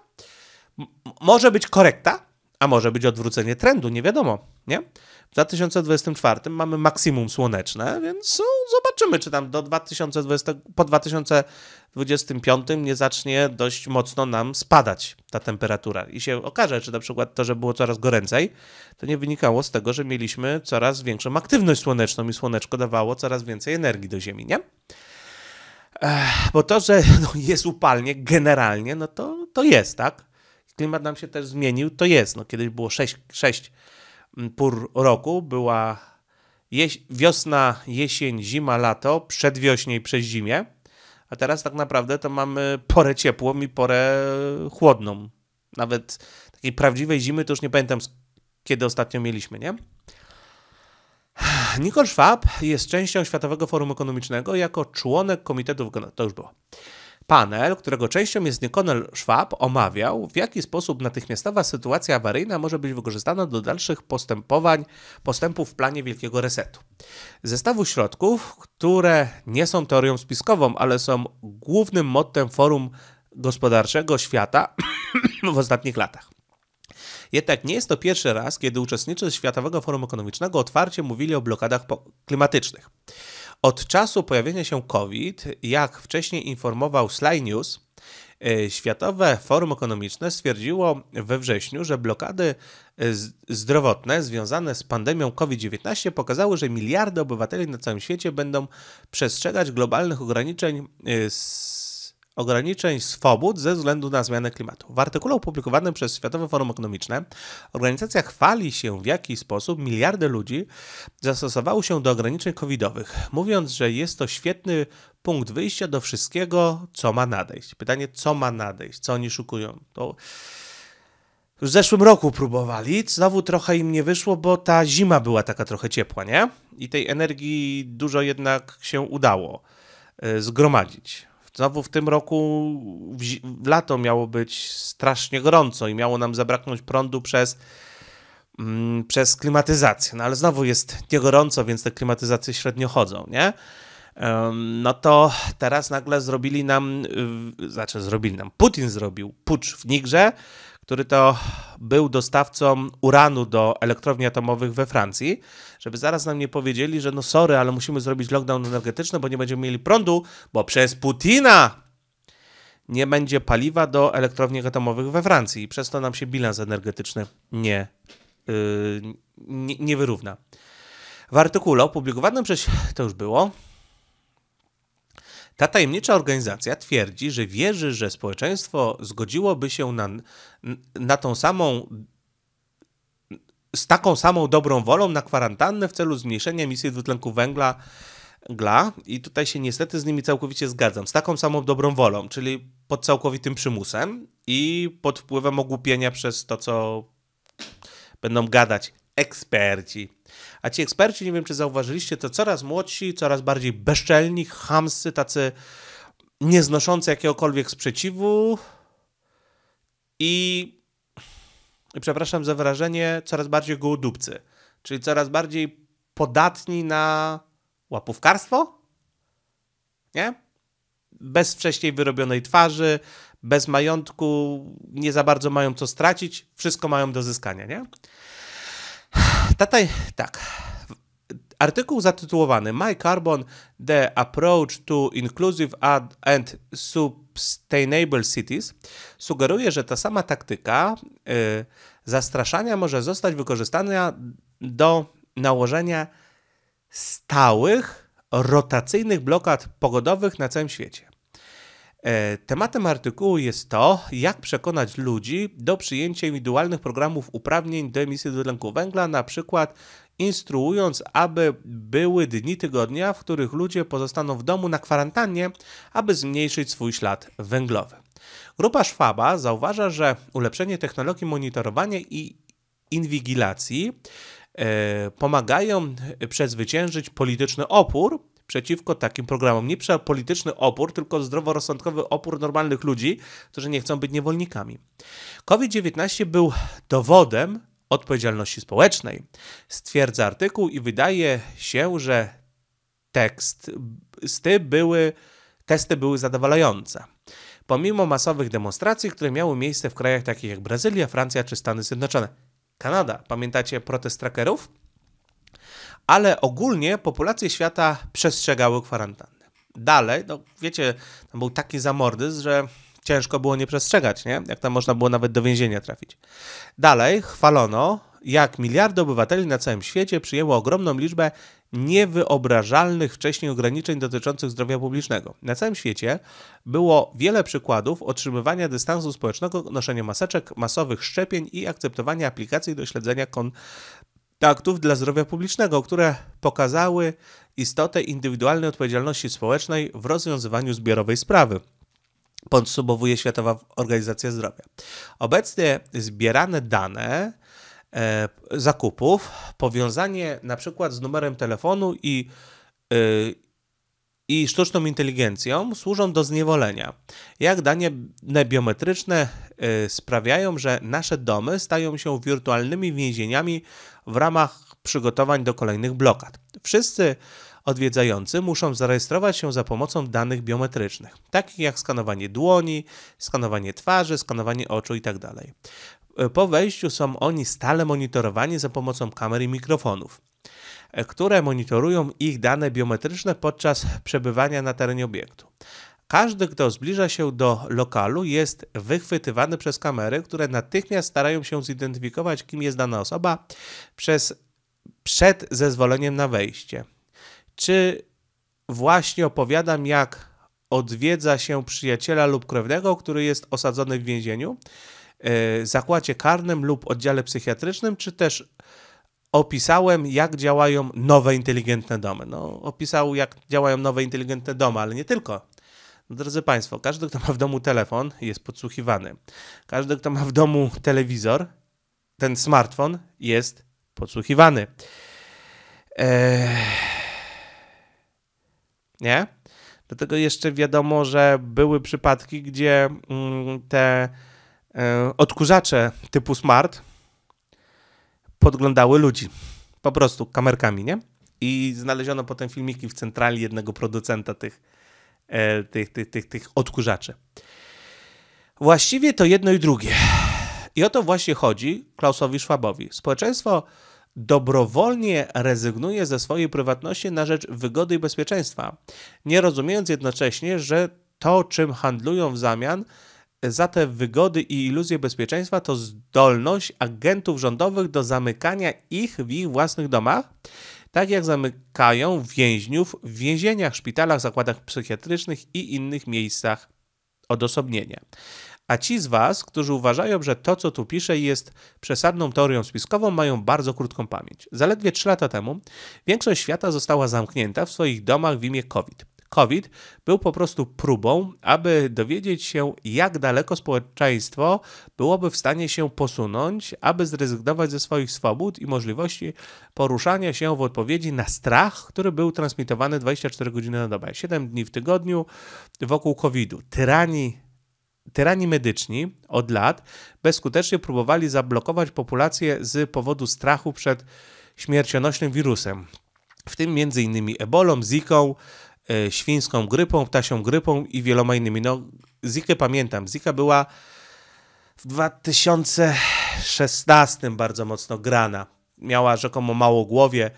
Może być korekta, a może być odwrócenie trendu, nie wiadomo, nie? W 2024 mamy maksimum słoneczne, więc no, zobaczymy, czy tam do 2020, po 2025 nie zacznie dość mocno nam spadać ta temperatura. I się okaże, czy na przykład to, że było coraz goręcej, to nie wynikało z tego, że mieliśmy coraz większą aktywność słoneczną i słoneczko dawało coraz więcej energii do Ziemi, nie? Ech, bo to, że no, jest upalnie generalnie, no to, to jest, tak? klimat nam się też zmienił. To jest, no kiedyś było 6, mm, pór roku, była jeś, wiosna, jesień, zima, lato, przedwiośnie i zimie, a teraz tak naprawdę to mamy porę ciepłą i porę chłodną. Nawet takiej prawdziwej zimy to już nie pamiętam, kiedy ostatnio mieliśmy, nie? Nicole Schwab jest częścią Światowego Forum Ekonomicznego jako członek komitetu, to już było. Panel, którego częścią jest Nikonel Schwab, omawiał, w jaki sposób natychmiastowa sytuacja awaryjna może być wykorzystana do dalszych postępowań, postępów w planie wielkiego resetu. Zestawu środków, które nie są teorią spiskową, ale są głównym mottem forum gospodarczego świata [coughs] w ostatnich latach. Jednak nie jest to pierwszy raz, kiedy uczestnicy Światowego Forum Ekonomicznego otwarcie mówili o blokadach klimatycznych. Od czasu pojawienia się COVID, jak wcześniej informował Sly News, e, Światowe Forum Ekonomiczne stwierdziło we wrześniu, że blokady e, zdrowotne związane z pandemią COVID-19 pokazały, że miliardy obywateli na całym świecie będą przestrzegać globalnych ograniczeń e, z ograniczeń swobód ze względu na zmianę klimatu. W artykule opublikowanym przez Światowe Forum Ekonomiczne organizacja chwali się, w jaki sposób miliardy ludzi zastosowało się do ograniczeń covidowych, mówiąc, że jest to świetny punkt wyjścia do wszystkiego, co ma nadejść. Pytanie, co ma nadejść, co oni szukują. To w zeszłym roku próbowali, znowu trochę im nie wyszło, bo ta zima była taka trochę ciepła, nie? I tej energii dużo jednak się udało e, zgromadzić. Znowu w tym roku w, w lato miało być strasznie gorąco i miało nam zabraknąć prądu przez, mm, przez klimatyzację. No ale znowu jest niegorąco, więc te klimatyzacje średnio chodzą, nie? no to teraz nagle zrobili nam, znaczy zrobili nam, Putin zrobił pucz w Nigrze, który to był dostawcą uranu do elektrowni atomowych we Francji, żeby zaraz nam nie powiedzieli, że no sorry, ale musimy zrobić lockdown energetyczny, bo nie będziemy mieli prądu, bo przez Putina nie będzie paliwa do elektrowni atomowych we Francji i przez to nam się bilans energetyczny nie, yy, nie, nie wyrówna. W artykule opublikowanym przez, to już było, ta tajemnicza organizacja twierdzi, że wierzy, że społeczeństwo zgodziłoby się na, na tą samą z taką samą dobrą wolą na kwarantannę w celu zmniejszenia emisji dwutlenku węgla gla i tutaj się niestety z nimi całkowicie zgadzam, z taką samą dobrą wolą, czyli pod całkowitym przymusem i pod wpływem ogłupienia przez to, co będą gadać eksperci. A ci eksperci, nie wiem czy zauważyliście, to coraz młodsi, coraz bardziej bezczelni, chamscy, tacy nieznoszący jakiegokolwiek sprzeciwu i, i przepraszam za wyrażenie, coraz bardziej gołodupcy, czyli coraz bardziej podatni na łapówkarstwo, nie? Bez wcześniej wyrobionej twarzy, bez majątku, nie za bardzo mają co stracić, wszystko mają do zyskania, nie? tata, tak. Artykuł zatytułowany My Carbon The Approach to Inclusive and Sustainable Cities sugeruje, że ta sama taktyka y, zastraszania może zostać wykorzystana do nałożenia stałych, rotacyjnych blokad pogodowych na całym świecie. E, tematem artykułu jest to, jak przekonać ludzi do przyjęcia indywidualnych programów uprawnień do emisji dwutlenku węgla, na przykład instruując, aby były dni tygodnia, w których ludzie pozostaną w domu na kwarantannie, aby zmniejszyć swój ślad węglowy. Grupa Szwaba zauważa, że ulepszenie technologii monitorowania i inwigilacji e, pomagają przezwyciężyć polityczny opór, przeciwko takim programom. Nie polityczny opór, tylko zdroworozsądkowy opór normalnych ludzi, którzy nie chcą być niewolnikami. COVID-19 był dowodem odpowiedzialności społecznej. Stwierdza artykuł i wydaje się, że tekst, sty były, testy były zadowalające pomimo masowych demonstracji, które miały miejsce w krajach takich jak Brazylia, Francja czy Stany Zjednoczone. Kanada, pamiętacie protest trackerów? ale ogólnie populacje świata przestrzegały kwarantanny. Dalej, no wiecie, tam był taki zamordyzm, że ciężko było nie przestrzegać, nie? Jak tam można było nawet do więzienia trafić. Dalej chwalono, jak miliardy obywateli na całym świecie przyjęło ogromną liczbę niewyobrażalnych wcześniej ograniczeń dotyczących zdrowia publicznego. Na całym świecie było wiele przykładów otrzymywania dystansu społecznego, noszenia maseczek, masowych szczepień i akceptowania aplikacji do śledzenia kon do aktów dla zdrowia publicznego, które pokazały istotę indywidualnej odpowiedzialności społecznej w rozwiązywaniu zbiorowej sprawy. Podsumowuje Światowa Organizacja Zdrowia. Obecnie zbierane dane e, zakupów, powiązanie na przykład z numerem telefonu i e, i sztuczną inteligencją służą do zniewolenia, jak dane biometryczne y, sprawiają, że nasze domy stają się wirtualnymi więzieniami w ramach przygotowań do kolejnych blokad. Wszyscy odwiedzający muszą zarejestrować się za pomocą danych biometrycznych, takich jak skanowanie dłoni, skanowanie twarzy, skanowanie oczu itd. Tak y, po wejściu są oni stale monitorowani za pomocą kamer i mikrofonów które monitorują ich dane biometryczne podczas przebywania na terenie obiektu. Każdy, kto zbliża się do lokalu, jest wychwytywany przez kamery, które natychmiast starają się zidentyfikować, kim jest dana osoba przez, przed zezwoleniem na wejście. Czy właśnie opowiadam, jak odwiedza się przyjaciela lub krewnego, który jest osadzony w więzieniu, e, zakładzie karnym lub oddziale psychiatrycznym, czy też opisałem, jak działają nowe inteligentne domy. No, opisał, jak działają nowe inteligentne domy, ale nie tylko. No, drodzy Państwo, każdy, kto ma w domu telefon, jest podsłuchiwany. Każdy, kto ma w domu telewizor, ten smartfon, jest podsłuchiwany. Eee... Nie? Do tego jeszcze wiadomo, że były przypadki, gdzie mm, te e, odkurzacze typu smart, podglądały ludzi. Po prostu kamerkami, nie? I znaleziono potem filmiki w centrali jednego producenta tych, e, tych, tych, tych, tych odkurzaczy. Właściwie to jedno i drugie. I o to właśnie chodzi Klausowi Schwabowi. Społeczeństwo dobrowolnie rezygnuje ze swojej prywatności na rzecz wygody i bezpieczeństwa, nie rozumiejąc jednocześnie, że to, czym handlują w zamian, za te wygody i iluzje bezpieczeństwa to zdolność agentów rządowych do zamykania ich w ich własnych domach, tak jak zamykają więźniów w więzieniach, szpitalach, zakładach psychiatrycznych i innych miejscach odosobnienia. A ci z Was, którzy uważają, że to, co tu piszę, jest przesadną teorią spiskową, mają bardzo krótką pamięć. Zaledwie 3 lata temu większość świata została zamknięta w swoich domach w imię COVID. COVID był po prostu próbą, aby dowiedzieć się, jak daleko społeczeństwo byłoby w stanie się posunąć, aby zrezygnować ze swoich swobód i możliwości poruszania się w odpowiedzi na strach, który był transmitowany 24 godziny na dobę, 7 dni w tygodniu wokół COVID-u. Tyrani Tyrani medyczni od lat bezskutecznie próbowali zablokować populację z powodu strachu przed śmiercionośnym wirusem, w tym m.in. ebolą, ziką, E, świńską grypą, ptasią grypą i wieloma innymi. No, pamiętam. Zika była w 2016 bardzo mocno grana. Miała rzekomo mało głowie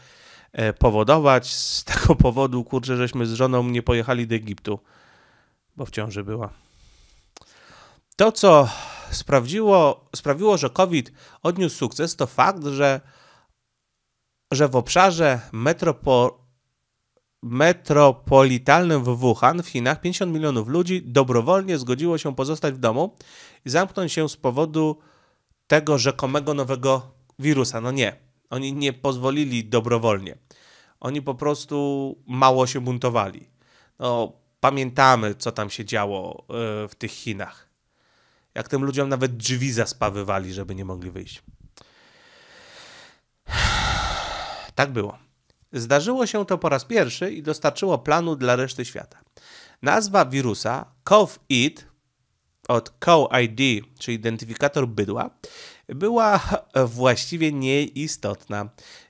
e, powodować. Z tego [laughs] powodu, kurczę, żeśmy z żoną nie pojechali do Egiptu, bo w ciąży była. To, co sprawdziło, sprawiło, że COVID odniósł sukces, to fakt, że, że w obszarze metropo, metropolitalnym w Wuhan w Chinach 50 milionów ludzi dobrowolnie zgodziło się pozostać w domu i zamknąć się z powodu tego rzekomego nowego wirusa. No nie, oni nie pozwolili dobrowolnie. Oni po prostu mało się buntowali. No, pamiętamy, co tam się działo e, w tych Chinach. Jak tym ludziom nawet drzwi zaspawywali, żeby nie mogli wyjść. [sighs] Tak było. Zdarzyło się to po raz pierwszy i dostarczyło planu dla reszty świata. Nazwa wirusa COVID od COV-ID, czyli identyfikator bydła, była [laughs] właściwie nieistotna.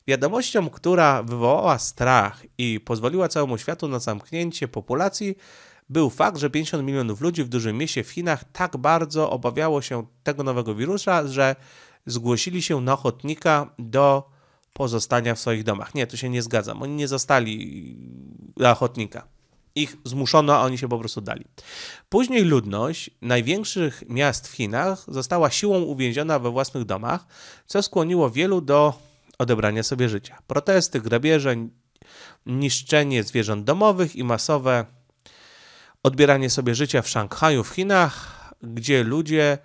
Wiadomością, która wywołała strach i pozwoliła całemu światu na zamknięcie populacji, był fakt, że 50 milionów ludzi w dużym mieście w Chinach tak bardzo obawiało się tego nowego wirusa, że zgłosili się na ochotnika do pozostania w swoich domach. Nie, tu się nie zgadzam. Oni nie zostali dla ochotnika. Ich zmuszono, a oni się po prostu dali. Później ludność największych miast w Chinach została siłą uwięziona we własnych domach, co skłoniło wielu do odebrania sobie życia. Protesty, grabieże, niszczenie zwierząt domowych i masowe odbieranie sobie życia w Szanghaju, w Chinach, gdzie ludzie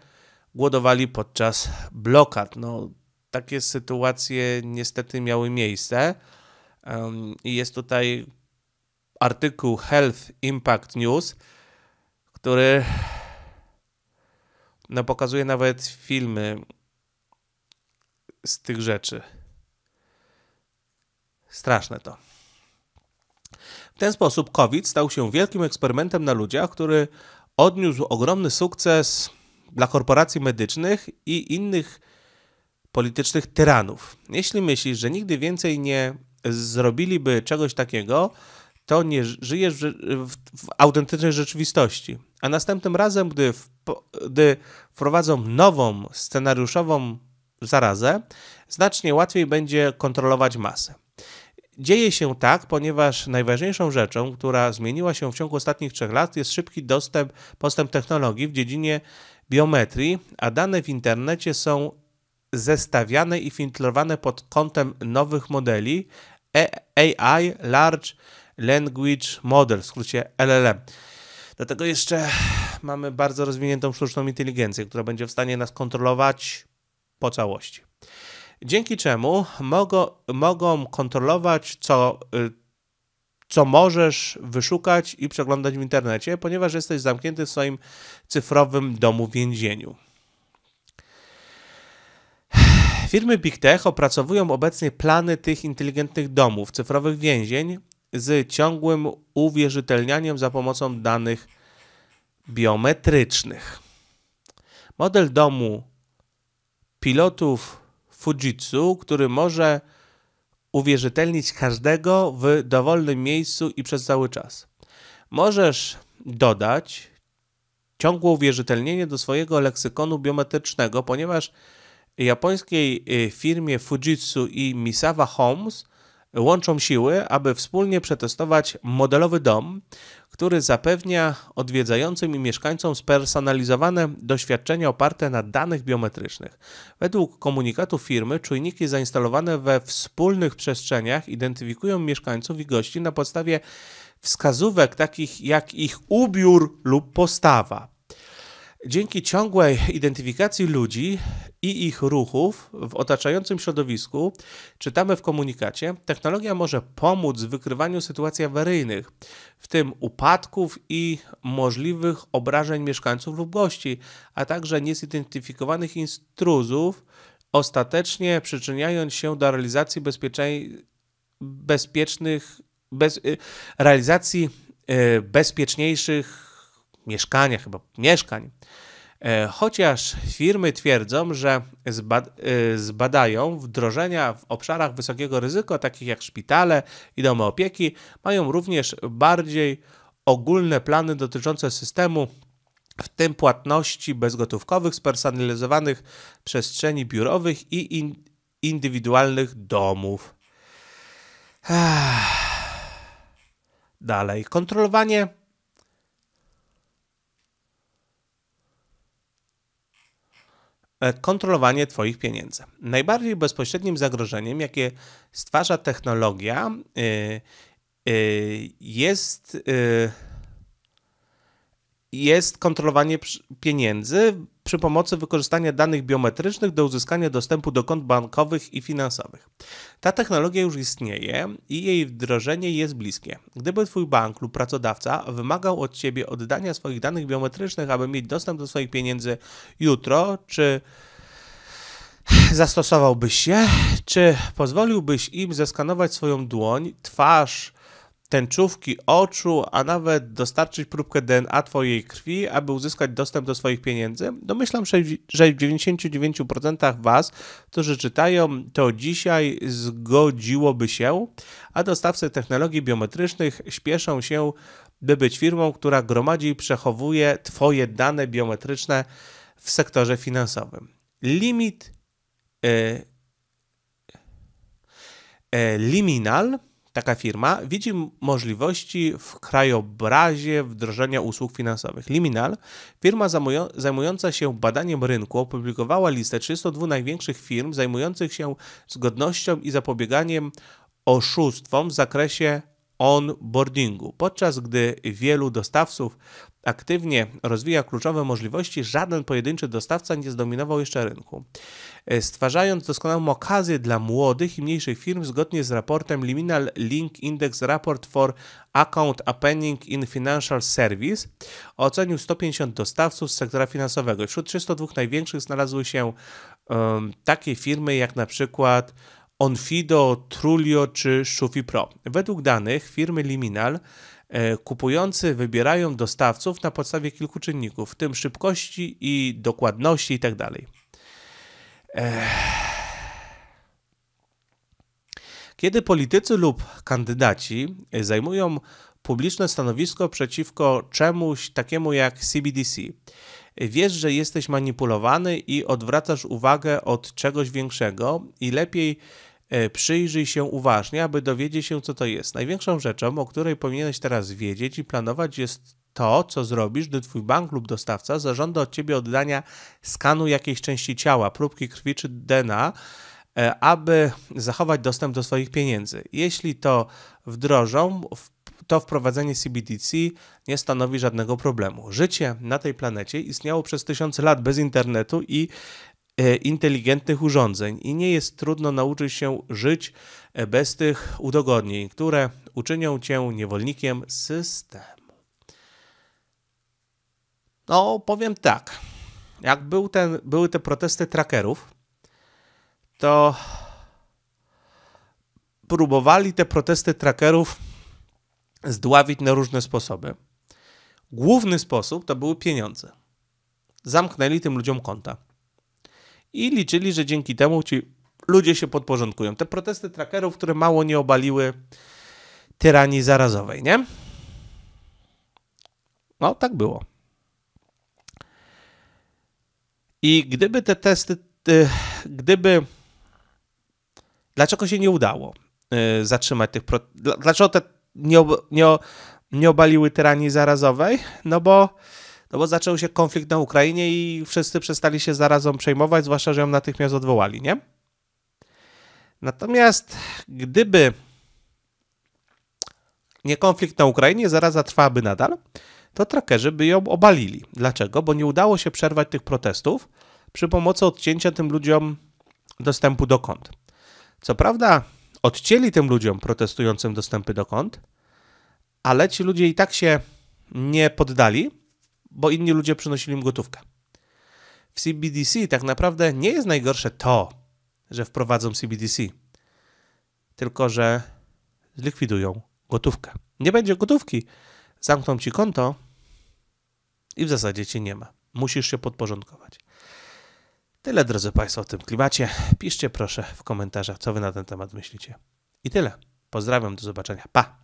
głodowali podczas blokad. No, takie sytuacje niestety miały miejsce. I jest tutaj artykuł Health Impact News, który no, pokazuje nawet filmy z tych rzeczy. Straszne to. W ten sposób COVID stał się wielkim eksperymentem na ludziach, który odniósł ogromny sukces dla korporacji medycznych i innych politycznych tyranów. Jeśli myślisz, że nigdy więcej nie zrobiliby czegoś takiego, to nie żyjesz w, w, w autentycznej rzeczywistości. A następnym razem, gdy, w, gdy wprowadzą nową scenariuszową zarazę, znacznie łatwiej będzie kontrolować masę. Dzieje się tak, ponieważ najważniejszą rzeczą, która zmieniła się w ciągu ostatnich trzech lat, jest szybki dostęp, postęp technologii w dziedzinie biometrii, a dane w internecie są zestawiane i filtrowane pod kątem nowych modeli e- AI Large Language Model, w skrócie LLM. Dlatego jeszcze mamy bardzo rozwiniętą sztuczną inteligencję, która będzie w stanie nas kontrolować po całości. Dzięki czemu mogą, mogą kontrolować, co, y, co możesz wyszukać i przeglądać w internecie, ponieważ jesteś zamknięty w swoim cyfrowym domu więzieniu. Firmy Big Tech opracowują obecnie plany tych inteligentnych domów, cyfrowych więzień z ciągłym uwierzytelnianiem za pomocą danych biometrycznych. Model domu pilotów Fujitsu, który może uwierzytelnić każdego w dowolnym miejscu i przez cały czas. Możesz dodać ciągłe uwierzytelnienie do swojego leksykonu biometrycznego, ponieważ japońskiej y, firmie Fujitsu i Misawa Homes łączą siły, aby wspólnie przetestować modelowy dom, który zapewnia odwiedzającym i mieszkańcom spersonalizowane doświadczenie oparte na danych biometrycznych. Według komunikatu firmy, czujniki zainstalowane we wspólnych przestrzeniach identyfikują mieszkańców i gości na podstawie wskazówek takich jak ich ubiór lub postawa. Dzięki ciągłej identyfikacji ludzi i ich ruchów w otaczającym środowisku, czytamy w komunikacie, technologia może pomóc w wykrywaniu sytuacji awaryjnych, w tym upadków i możliwych obrażeń mieszkańców lub gości, a także niezidentyfikowanych intruzów, ostatecznie przyczyniając się do realizacji bezpiecznych, bez, y, realizacji y, bezpieczniejszych mieszkania, chyba mieszkań. E, chociaż firmy twierdzą, że e, zbadają wdrożenia w obszarach wysokiego ryzyka, takich jak szpitale i domy opieki, mają również bardziej ogólne plany dotyczące systemu, w tym płatności bezgotówkowych, spersonalizowanych przestrzeni biurowych i in indywidualnych domów. Dalej. Kontrolowanie E, kontrolowanie Twoich pieniędzy. Najbardziej bezpośrednim zagrożeniem, jakie stwarza technologia, e, e, jest, jest kontrolowanie pieniędzy przy pomocy wykorzystania danych biometrycznych do uzyskania dostępu do kont bankowych i finansowych. Ta technologia już istnieje i jej wdrożenie jest bliskie. Gdyby Twój bank lub pracodawca wymagał od Ciebie oddania swoich danych biometrycznych, aby mieć dostęp do swoich pieniędzy jutro, czy zastosowałbyś się? Czy pozwoliłbyś im zeskanować swoją dłoń, twarz, tęczówki oczu, a nawet dostarczyć próbkę DNA Twojej krwi, aby uzyskać dostęp do swoich pieniędzy? Domyślam się, że w 99% Was, którzy czytają, to dzisiaj zgodziłoby się, a dostawcy technologii biometrycznych śpieszą się, by być firmą, która gromadzi i przechowuje Twoje dane biometryczne w sektorze finansowym. Limit. Y, y, liminal taka firma widzi możliwości w krajobrazie wdrożenia usług finansowych. Liminal, firma zajmująca się badaniem rynku, opublikowała listę 302 największych firm zajmujących się zgodnością i zapobieganiem oszustwom w zakresie onboardingu, podczas gdy wielu dostawców aktywnie rozwija kluczowe możliwości, żaden pojedynczy dostawca nie zdominował jeszcze rynku, e, stwarzając doskonałą okazję dla młodych i mniejszych firm zgodnie z raportem Liminal Link Index Report for Account Opening in Financial Service ocenił 150 dostawców z sektora finansowego. Wśród 302 największych znalazły się um, takie firmy jak na przykład Onfido, Trulio czy Shufi Pro. Według danych firmy Liminal E, kupujący wybierają dostawców na podstawie kilku czynników, w tym szybkości i dokładności itd. Tak e, kiedy politycy lub kandydaci zajmują publiczne stanowisko przeciwko czemuś takiemu jak CBDC, wiesz, że jesteś manipulowany i odwracasz uwagę od czegoś większego i lepiej E, przyjrzyj się uważnie, aby dowiedzieć się, co to jest. Największą rzeczą, o której powinieneś teraz wiedzieć i planować, jest to, co zrobisz, gdy twój bank lub dostawca zażąda od ciebie oddania skanu jakiejś części ciała, próbki krwi czy DNA, e, aby zachować dostęp do swoich pieniędzy. Jeśli to wdrożą, to wprowadzenie CBDC nie stanowi żadnego problemu. Życie na tej planecie istniało przez tysiące lat bez internetu i E, inteligentnych urządzeń i nie jest trudno nauczyć się żyć e, bez tych udogodnień, które uczynią cię niewolnikiem systemu. No, powiem tak. Jak był ten, były te protesty trackerów, to próbowali te protesty trackerów zdławić na różne sposoby. Główny sposób to były pieniądze. Zamknęli tym ludziom konta i liczyli, że dzięki temu ci ludzie się podporządkują. Te protesty trackerów, które mało nie obaliły tyranii zarazowej, nie? No, tak było. I gdyby te testy, y, gdyby. Dlaczego się nie udało y, zatrzymać tych. Dlaczego te nie, ob... nie obaliły tyranii zarazowej? No bo no bo zaczął się konflikt na Ukrainie i wszyscy przestali się zarazą przejmować, zwłaszcza, że ją natychmiast odwołali, nie? Natomiast gdyby nie konflikt na Ukrainie, zaraza trwałaby nadal, to trackerzy by ją obalili. Dlaczego? Bo nie udało się przerwać tych protestów przy pomocy odcięcia tym ludziom dostępu do kont. Co prawda, odcięli tym ludziom protestującym dostępy do kont, ale ci ludzie i tak się nie poddali bo inni ludzie przynosili im gotówkę. W CBDC tak naprawdę nie jest najgorsze to, że wprowadzą CBDC, tylko że zlikwidują gotówkę. Nie będzie gotówki, zamkną ci konto i w zasadzie cię nie ma. Musisz się podporządkować. Tyle, drodzy Państwo, w tym klimacie. Piszcie proszę w komentarzach, co Wy na ten temat myślicie. I tyle. Pozdrawiam, do zobaczenia. Pa!